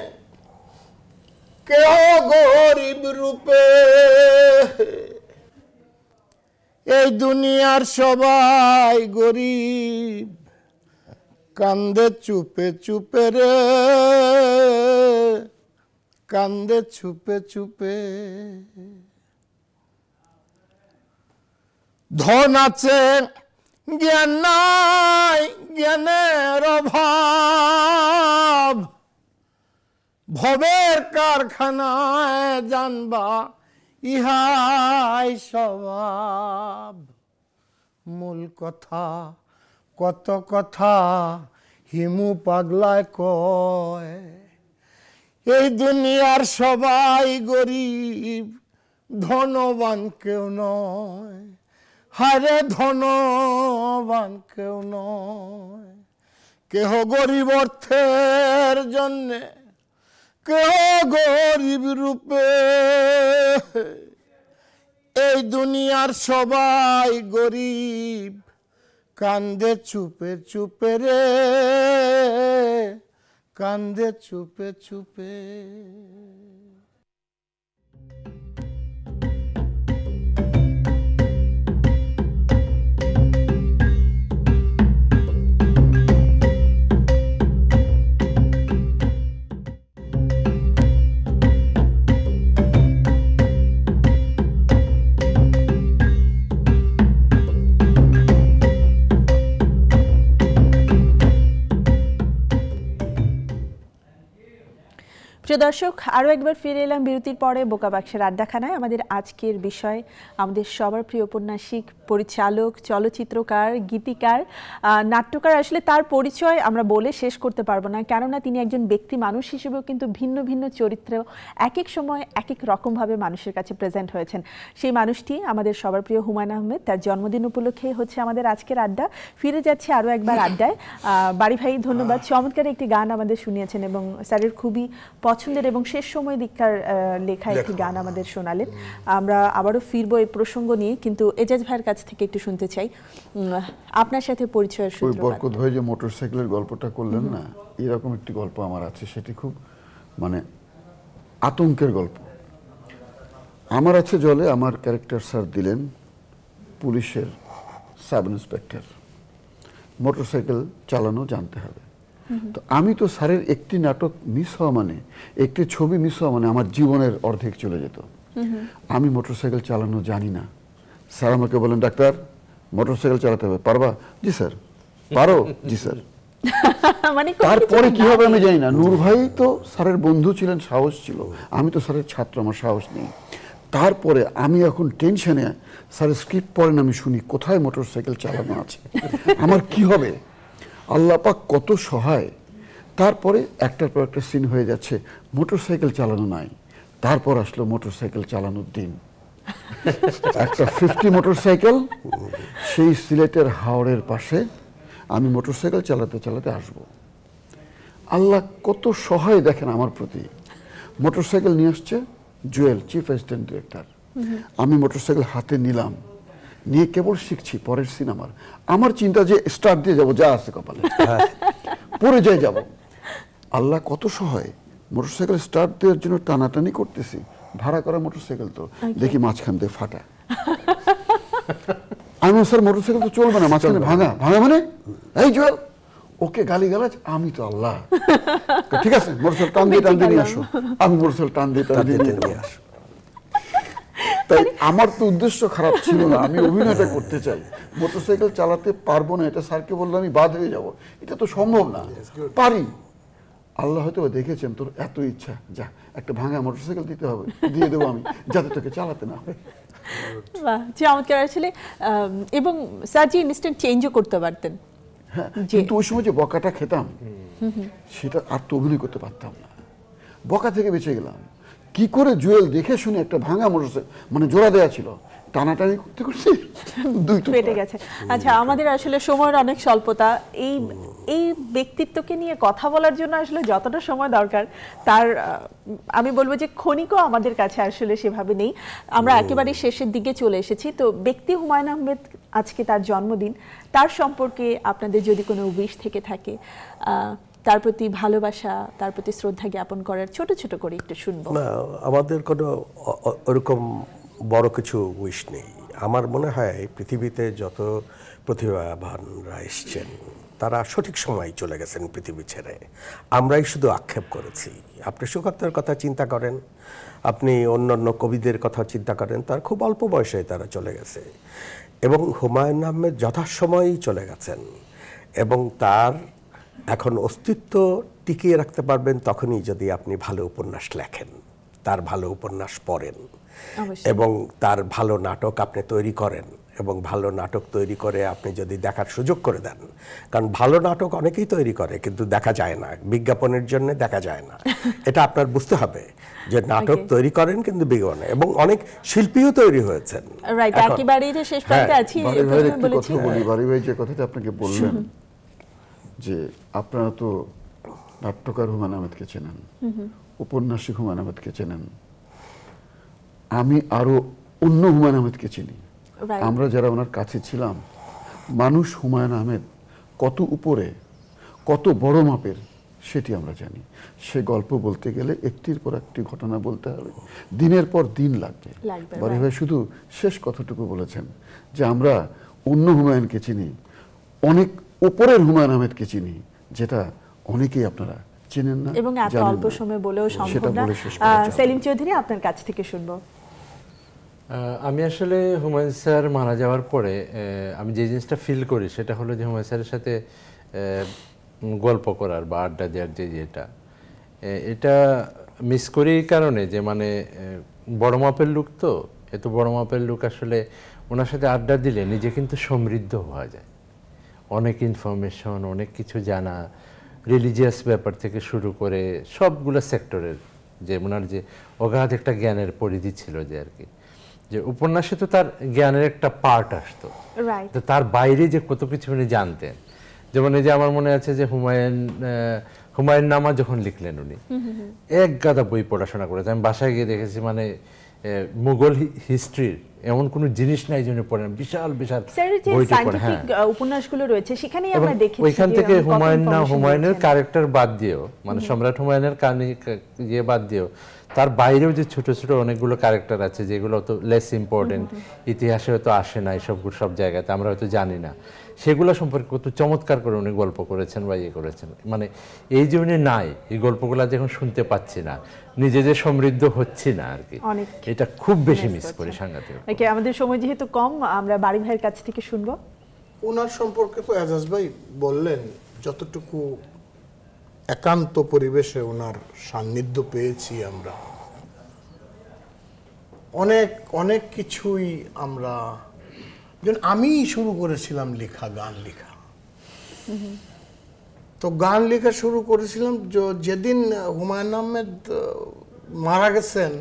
S5: কেহ গরিব রূপে এই দুনিয়ার সবাই গরিব কান্দে চুপে চুপে রে কান্দে ছুপে ছুপে ধন আছে জ্ঞান নাই জ্ঞানের অভাব ভবের কারখানায় জানবা ইহাই স্বভাব মূল কথা কত কথা হিমু পাগলায় কয় এই দুনিয়ার সবাই গরিব ধনবান কেউ নয় হারে ধনবান কেউ নয় কেহ গরিব অর্থের জন্যে কেহ গরিব রূপে এই দুনিয়ার সবাই গরিব কান্দে চুপে চুপে রে কান্দে চুপে চুপে
S1: প্রিয় দর্শক আরও একবার ফিরে এলাম বিরতির পরে বোকাবাক্সের আড্ডাখানায় আমাদের আজকের বিষয় আমাদের সবার প্রিয় উপন্যাসিক পরিচালক চলচ্চিত্রকার গীতিকার নাট্যকার আসলে তার পরিচয় আমরা বলে শেষ করতে পারবো না কেননা তিনি একজন ব্যক্তি মানুষ হিসেবেও কিন্তু ভিন্ন ভিন্ন চরিত্র এক এক সময় এক এক রকমভাবে মানুষের কাছে প্রেজেন্ট হয়েছেন সেই মানুষটি আমাদের সবার প্রিয় হুমায়ুন আহমেদ তার জন্মদিন উপলক্ষে হচ্ছে আমাদের আজকের আড্ডা ফিরে যাচ্ছে আরও একবার আড্ডায় বাড়ি ভাই ধন্যবাদ চমৎকার একটি গান আমাদের শুনিয়েছেন এবং স্যারের খুবই পছন্দের এবং শেষ সময় দিককার লেখা একটি গান আমাদের শোনালেন আমরা আবারও ফিরব এই প্রসঙ্গ নিয়ে কিন্তু এজাজ ভাইয়ের কাছ থেকে একটু শুনতে চাই আপনার সাথে পরিচয়ের সূত্রপাত বরকত
S6: ভাই যে মোটরসাইকেলের গল্পটা করলেন না এরকম একটি গল্প আমার আছে সেটি খুব মানে আতঙ্কের গল্প আমার আছে জলে আমার ক্যারেক্টার স্যার দিলেন পুলিশের সাব ইন্সপেক্টর মোটরসাইকেল চালানো জানতে হবে তো আমি তো স্যারের একটি নাটক মিস হওয়া মানে একটি ছবি মিস হওয়া মানে আমার জীবনের অর্ধেক চলে যেত আমি মোটরসাইকেল চালানো জানি না স্যার আমাকে বলেন ডাক্তার মোটরসাইকেল চালাতে হবে পারবা জি স্যার পারো জি স্যার
S1: মানে তারপরে কি হবে আমি জানি
S6: না নূর ভাই তো স্যারের বন্ধু ছিলেন সাহস ছিল আমি তো স্যারের ছাত্র আমার সাহস নেই তারপরে আমি এখন টেনশনে স্যার স্ক্রিপ্ট পড়েন আমি শুনি কোথায় মোটরসাইকেল চালানো আছে আমার কি হবে পাক কত সহায় তারপরে একটার পর একটা সিন হয়ে যাচ্ছে মোটরসাইকেল চালানো নাই তারপর আসলো মোটরসাইকেল চালানোর দিন একটা ফিফটি মোটরসাইকেল সেই সিলেটের হাওড়ের পাশে আমি মোটরসাইকেল চালাতে চালাতে আসব আল্লাহ কত সহায় দেখেন আমার প্রতি মোটরসাইকেল নিয়ে আসছে জুয়েল চিফ অ্যাসিস্ট্যান্ট ডিরেক্টর আমি মোটরসাইকেল হাতে নিলাম নিয়ে কেবল শিখছি পরের সিনেমার আমার চিন্তা যে স্টার দিয়ে যাব যা আছে কপালে পরে যাই যাব আল্লাহ কত সহায় মোটরসাইকেল স্টার দেওয়ার জন্য টানাটানি করতেছি ভাড়া করা মোটরসাইকেল তো দেখি মাঝখান দিয়ে ফাটা আমি স্যার মোটরসাইকেল তো চলবে না মাঝখানে ভাঙা ভাঙা মানে এই চল ওকে গালি গালাজ আমি তো আল্লাহ ঠিক আছে মোটরসাইকেল টান দিয়ে টান দিয়ে নিয়ে আসো আমি মোটরসাইকেল টান দিয়ে টান দিয়ে নিয়ে আসো তাই মানে- আমার তো উদ্দেশ্য খারাপ ছিল না আমি অভিনয়টা করতে চাই মোটরসাইকেল চালাতে পারবো না এটা স্যারকে বললে আমি বাদ হয়ে যাব এটা তো সম্ভব না পারি আল্লাহ হয়তো দেখেছেন তোর এত ইচ্ছা যা একটা ভাঙা মোটরসাইকেল দিতে হবে দিয়ে দেবো আমি যাতে তোকে চালাতে না হয়
S1: চমৎকার আসলে এবং স্যার যে ইনস্ট্যান্ট চেঞ্জও করতে পারতেন
S6: হ্যাঁ কিন্তু ওই সময় যে বকাটা খেতাম সেটা আর তো অভিনয় করতে পারতাম না বকা থেকে বেঁচে গেলাম কি করে জুয়েল দেখে শুনে একটা ভাঙা মোটরসাইকেল মানে জোড়া দেয়া ছিল টানাটানি করতে করতে
S1: দুইটা পেটে গেছে আচ্ছা আমাদের আসলে সময়ের অনেক স্বল্পতা এই এই ব্যক্তিত্বকে নিয়ে কথা বলার জন্য আসলে যতটা সময় দরকার তার আমি বলবো যে ক্ষণিকও আমাদের কাছে আসলে সেভাবে নেই আমরা একেবারে শেষের দিকে চলে এসেছি তো ব্যক্তি হুমায়ুন আহমেদ আজকে তার জন্মদিন তার সম্পর্কে আপনাদের যদি কোনো উইশ থেকে থাকে তার প্রতি ভালোবাসা তার প্রতি শ্রদ্ধা জ্ঞাপন করার ছোট ছোট করে একটু শুনবো
S2: আমাদের কোনো ওরকম বড় কিছু উইশ নেই আমার মনে হয় পৃথিবীতে যত প্রতিভাবানরা এসছেন তারা সঠিক সময় চলে গেছেন পৃথিবী ছেড়ে আমরাই শুধু আক্ষেপ করেছি আপনি সুকান্তের কথা চিন্তা করেন আপনি অন্যান্য কবিদের কথা চিন্তা করেন তার খুব অল্প বয়সে তারা চলে গেছে এবং হুমায়ুন আহমেদ যথাসময়েই চলে গেছেন এবং তার এখন অস্তিত্ব টিকিয়ে রাখতে পারবেন তখনই যদি আপনি ভালো উপন্যাস লেখেন তার ভালো উপন্যাস পড়েন এবং তার ভালো নাটক আপনি তৈরি করেন এবং ভালো নাটক তৈরি করে আপনি যদি দেখার সুযোগ করে দেন কারণ ভালো নাটক অনেকেই তৈরি করে কিন্তু দেখা যায় না বিজ্ঞাপনের জন্য দেখা যায় না এটা আপনার বুঝতে হবে যে নাটক তৈরি করেন কিন্তু বিজ্ঞাপনে এবং অনেক শিল্পীও তৈরি হয়েছেন রাইট একেবারেই
S1: শেষ প্রান্তে হ্যাঁ, আছি বলি
S2: বাড়ি যে কথাটা আপনাকে বললেন
S6: যে আপনারা তো নাট্যকার হুমান আহমেদকে চেনেন উপন্যাসিক হুমান আহমেদকে চেনেন আমি আরো অন্য হুমায়ুন আহমেদকে চিনি আমরা যারা ওনার কাছে ছিলাম মানুষ হুমায়ুন আহমেদ কত উপরে কত বড় মাপের সেটি আমরা জানি সে গল্প বলতে গেলে একটির পর একটি ঘটনা বলতে হবে দিনের পর দিন লাগবে বরে ভাই শুধু শেষ কথাটুকু বলেছেন যে আমরা অন্য হুমায়ুনকে চিনি অনেক উপরের হুমায়ুন আহমেদকে চিনি যেটা অনেকেই আপনারা চেনেন না এবং এত অল্প সময় বলেও সম্ভব না
S1: সেলিম চৌধুরী আপনার কাছ থেকে শুনব
S4: আমি আসলে হুমায়ুন স্যার মারা যাওয়ার পরে আমি যে জিনিসটা ফিল করি সেটা হলো যে হুমায়ুন স্যারের সাথে গল্প করার বা আড্ডা দেওয়ার যে যেটা এটা মিস করি কারণে যে মানে বড় মাপের লোক তো এত বড় মাপের লোক আসলে ওনার সাথে আড্ডা দিলে নিজে কিন্তু সমৃদ্ধ হওয়া যায় অনেক ইনফরমেশন অনেক কিছু জানা রিলিজিয়াস ব্যাপার থেকে শুরু করে সবগুলো সেক্টরের যে ওনার যে অগাধ একটা জ্ঞানের পরিধি ছিল যে আর কি যে উপন্যাসে তো তার জ্ঞানের একটা পার্ট আসতো তো তার বাইরে যে কত কিছু উনি জানতেন যেমন এই যে আমার মনে আছে যে হুমায়ুন হুমায়ুন নামা যখন লিখলেন উনি এক গাদা বই পড়াশোনা করেছে আমি বাসায় গিয়ে দেখেছি মানে মুঘল হিস্ট্রির এমন কোন জিনিস নাই জন্য পড়েন বিশাল বিশাল হ্যাঁ।
S1: উপন্যাসগুলো রয়েছে সেখানেই আমরা দেখি ওইখান থেকে হুমায়ুন না হুমায়ুনের
S4: ক্যারেক্টার বাদ দিয়েও মানে সম্রাট হুমায়ুনের কাহিনী ইয়ে বাদ দিয়েও তার বাইরেও যে ছোট ছোট অনেকগুলো ক্যারেক্টার আছে যেগুলো তো লেস ইম্পর্টেন্ট ইতিহাসে হয়তো আসে না এসব সব জায়গাতে আমরা হয়তো জানি না সেগুলো সম্পর্কে কত চমৎকার করে উনি গল্প করেছেন বা ইয়ে করেছেন মানে এই যে উনি নাই এই গল্পগুলো যখন শুনতে পাচ্ছি না নিজেদের সমৃদ্ধ হচ্ছে না আর কি এটা খুব বেশি মিস করে সাংঘাতিক
S1: ওকে আমাদের সময় যেহেতু কম আমরা বাড়ি ভাইয়ের কাছ থেকে শুনবো ওনার সম্পর্কে তো এজাজ ভাই
S5: বললেন যতটুকু একান্ত পরিবেশে ওনার সান্নিধ্য পেয়েছি আমরা অনেক অনেক কিছুই আমরা আমি শুরু করেছিলাম লেখা গান লেখা তো গান লেখা শুরু করেছিলাম যেদিন হুমায়ুন আহমেদ মারা গেছেন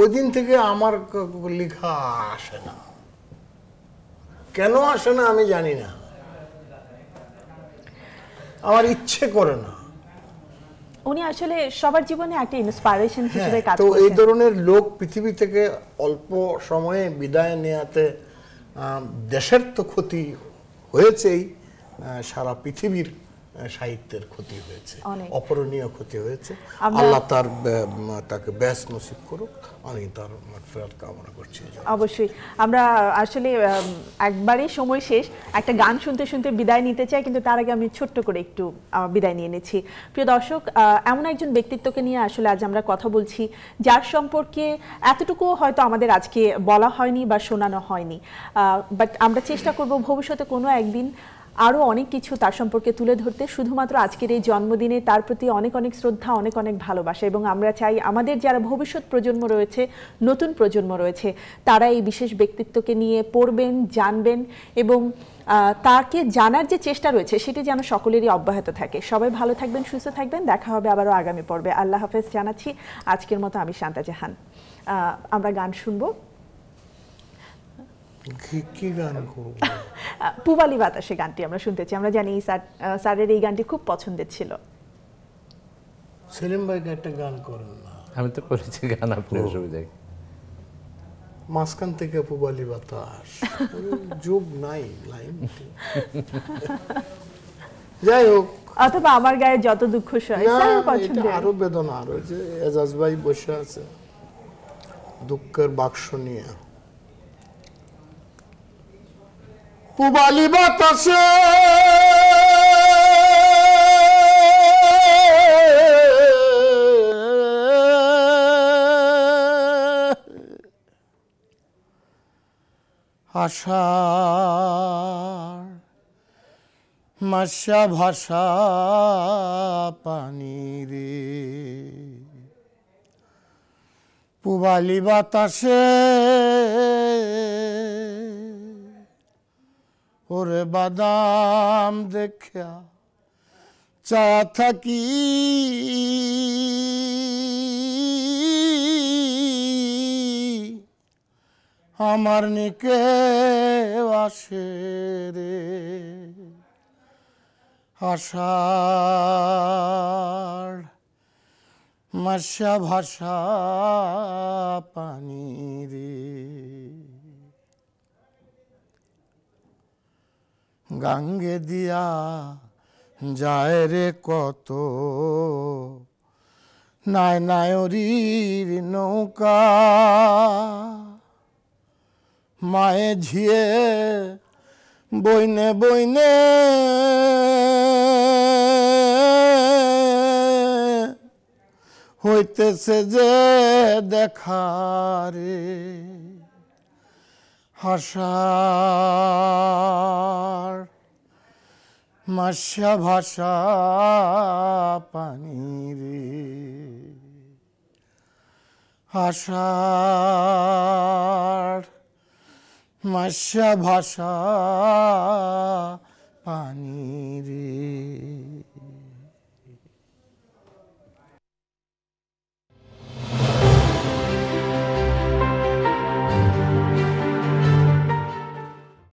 S5: ওই দিন থেকে আমার লেখা আসে না কেন আসে না আমি জানি না আমার ইচ্ছে করে না
S1: উনি আসলে সবার জীবনে একটা ইন্সপায়ারেশন হ্যাঁ, হিসেবে কাজ তো এই
S5: ধরনের লোক পৃথিবী থেকে অল্প সময়ে বিদায় নেয়াতে দেশের তো ক্ষতি হয়েছেই সারা পৃথিবীর সাহিত্যের ক্ষতি হয়েছে অপরণীয় ক্ষতি হয়েছে আল্লাহ তার তাকে ব্যাস নসিব করুক আমি তার ফেরত কামনা করছি
S1: অবশ্যই আমরা আসলে একবারই সময় শেষ একটা গান শুনতে শুনতে বিদায় নিতে চাই কিন্তু তার আগে আমি ছোট্ট করে একটু বিদায় নিয়ে নিচ্ছি প্রিয় দর্শক এমন একজন ব্যক্তিত্বকে নিয়ে আসলে আজ আমরা কথা বলছি যার সম্পর্কে এতটুকু হয়তো আমাদের আজকে বলা হয়নি বা শোনানো হয়নি বাট আমরা চেষ্টা করব ভবিষ্যতে কোনো একদিন আরও অনেক কিছু তার সম্পর্কে তুলে ধরতে শুধুমাত্র আজকের এই জন্মদিনে তার প্রতি অনেক অনেক শ্রদ্ধা অনেক অনেক ভালোবাসা এবং আমরা চাই আমাদের যারা ভবিষ্যৎ প্রজন্ম রয়েছে নতুন প্রজন্ম রয়েছে তারা এই বিশেষ ব্যক্তিত্বকে নিয়ে পড়বেন জানবেন এবং তাকে জানার যে চেষ্টা রয়েছে সেটি যেন সকলেরই অব্যাহত থাকে সবাই ভালো থাকবেন সুস্থ থাকবেন দেখা হবে আবারও আগামী পর্বে আল্লাহ হাফেজ জানাচ্ছি আজকের মতো আমি শান্তা জাহান আমরা গান শুনবো পুবালি বাতাসে গানটি আমরা শুনতেছি আমরা জানি স্যারের এই গানটি খুব পছন্দের ছিল
S5: সেলিম ভাই একটা গান করেন না
S4: আমি তো করেছি গান আপনার
S5: মাঝখান থেকে পুবালি বাতাস যুগ নাই লাইন যাই হোক
S1: অথবা আমার গায়ে যত দুঃখ সয় আরো
S5: বেদনা আরো যে এজাজ ভাই বসে আছে দুঃখের বাক্স নিয়ে পুবালি বাতাসে আশা মাসা ভাষা পানি রে পুবালি বাতাসে ওরে বাদাম দেখা চা থাকি আমার নিকে আসে রে আষাঢ় মাসা ভাষা পানি রে গাঙ্গে দিয়া যায় রে কত নাই নায়রীর নৌকা মায়ে ঝিয়ে বইনে বইনে হইতেছে যে দেখারে হাসার মাস্যা ভাষা পানি রে হাসার মাস্যা ভাষা পানি রে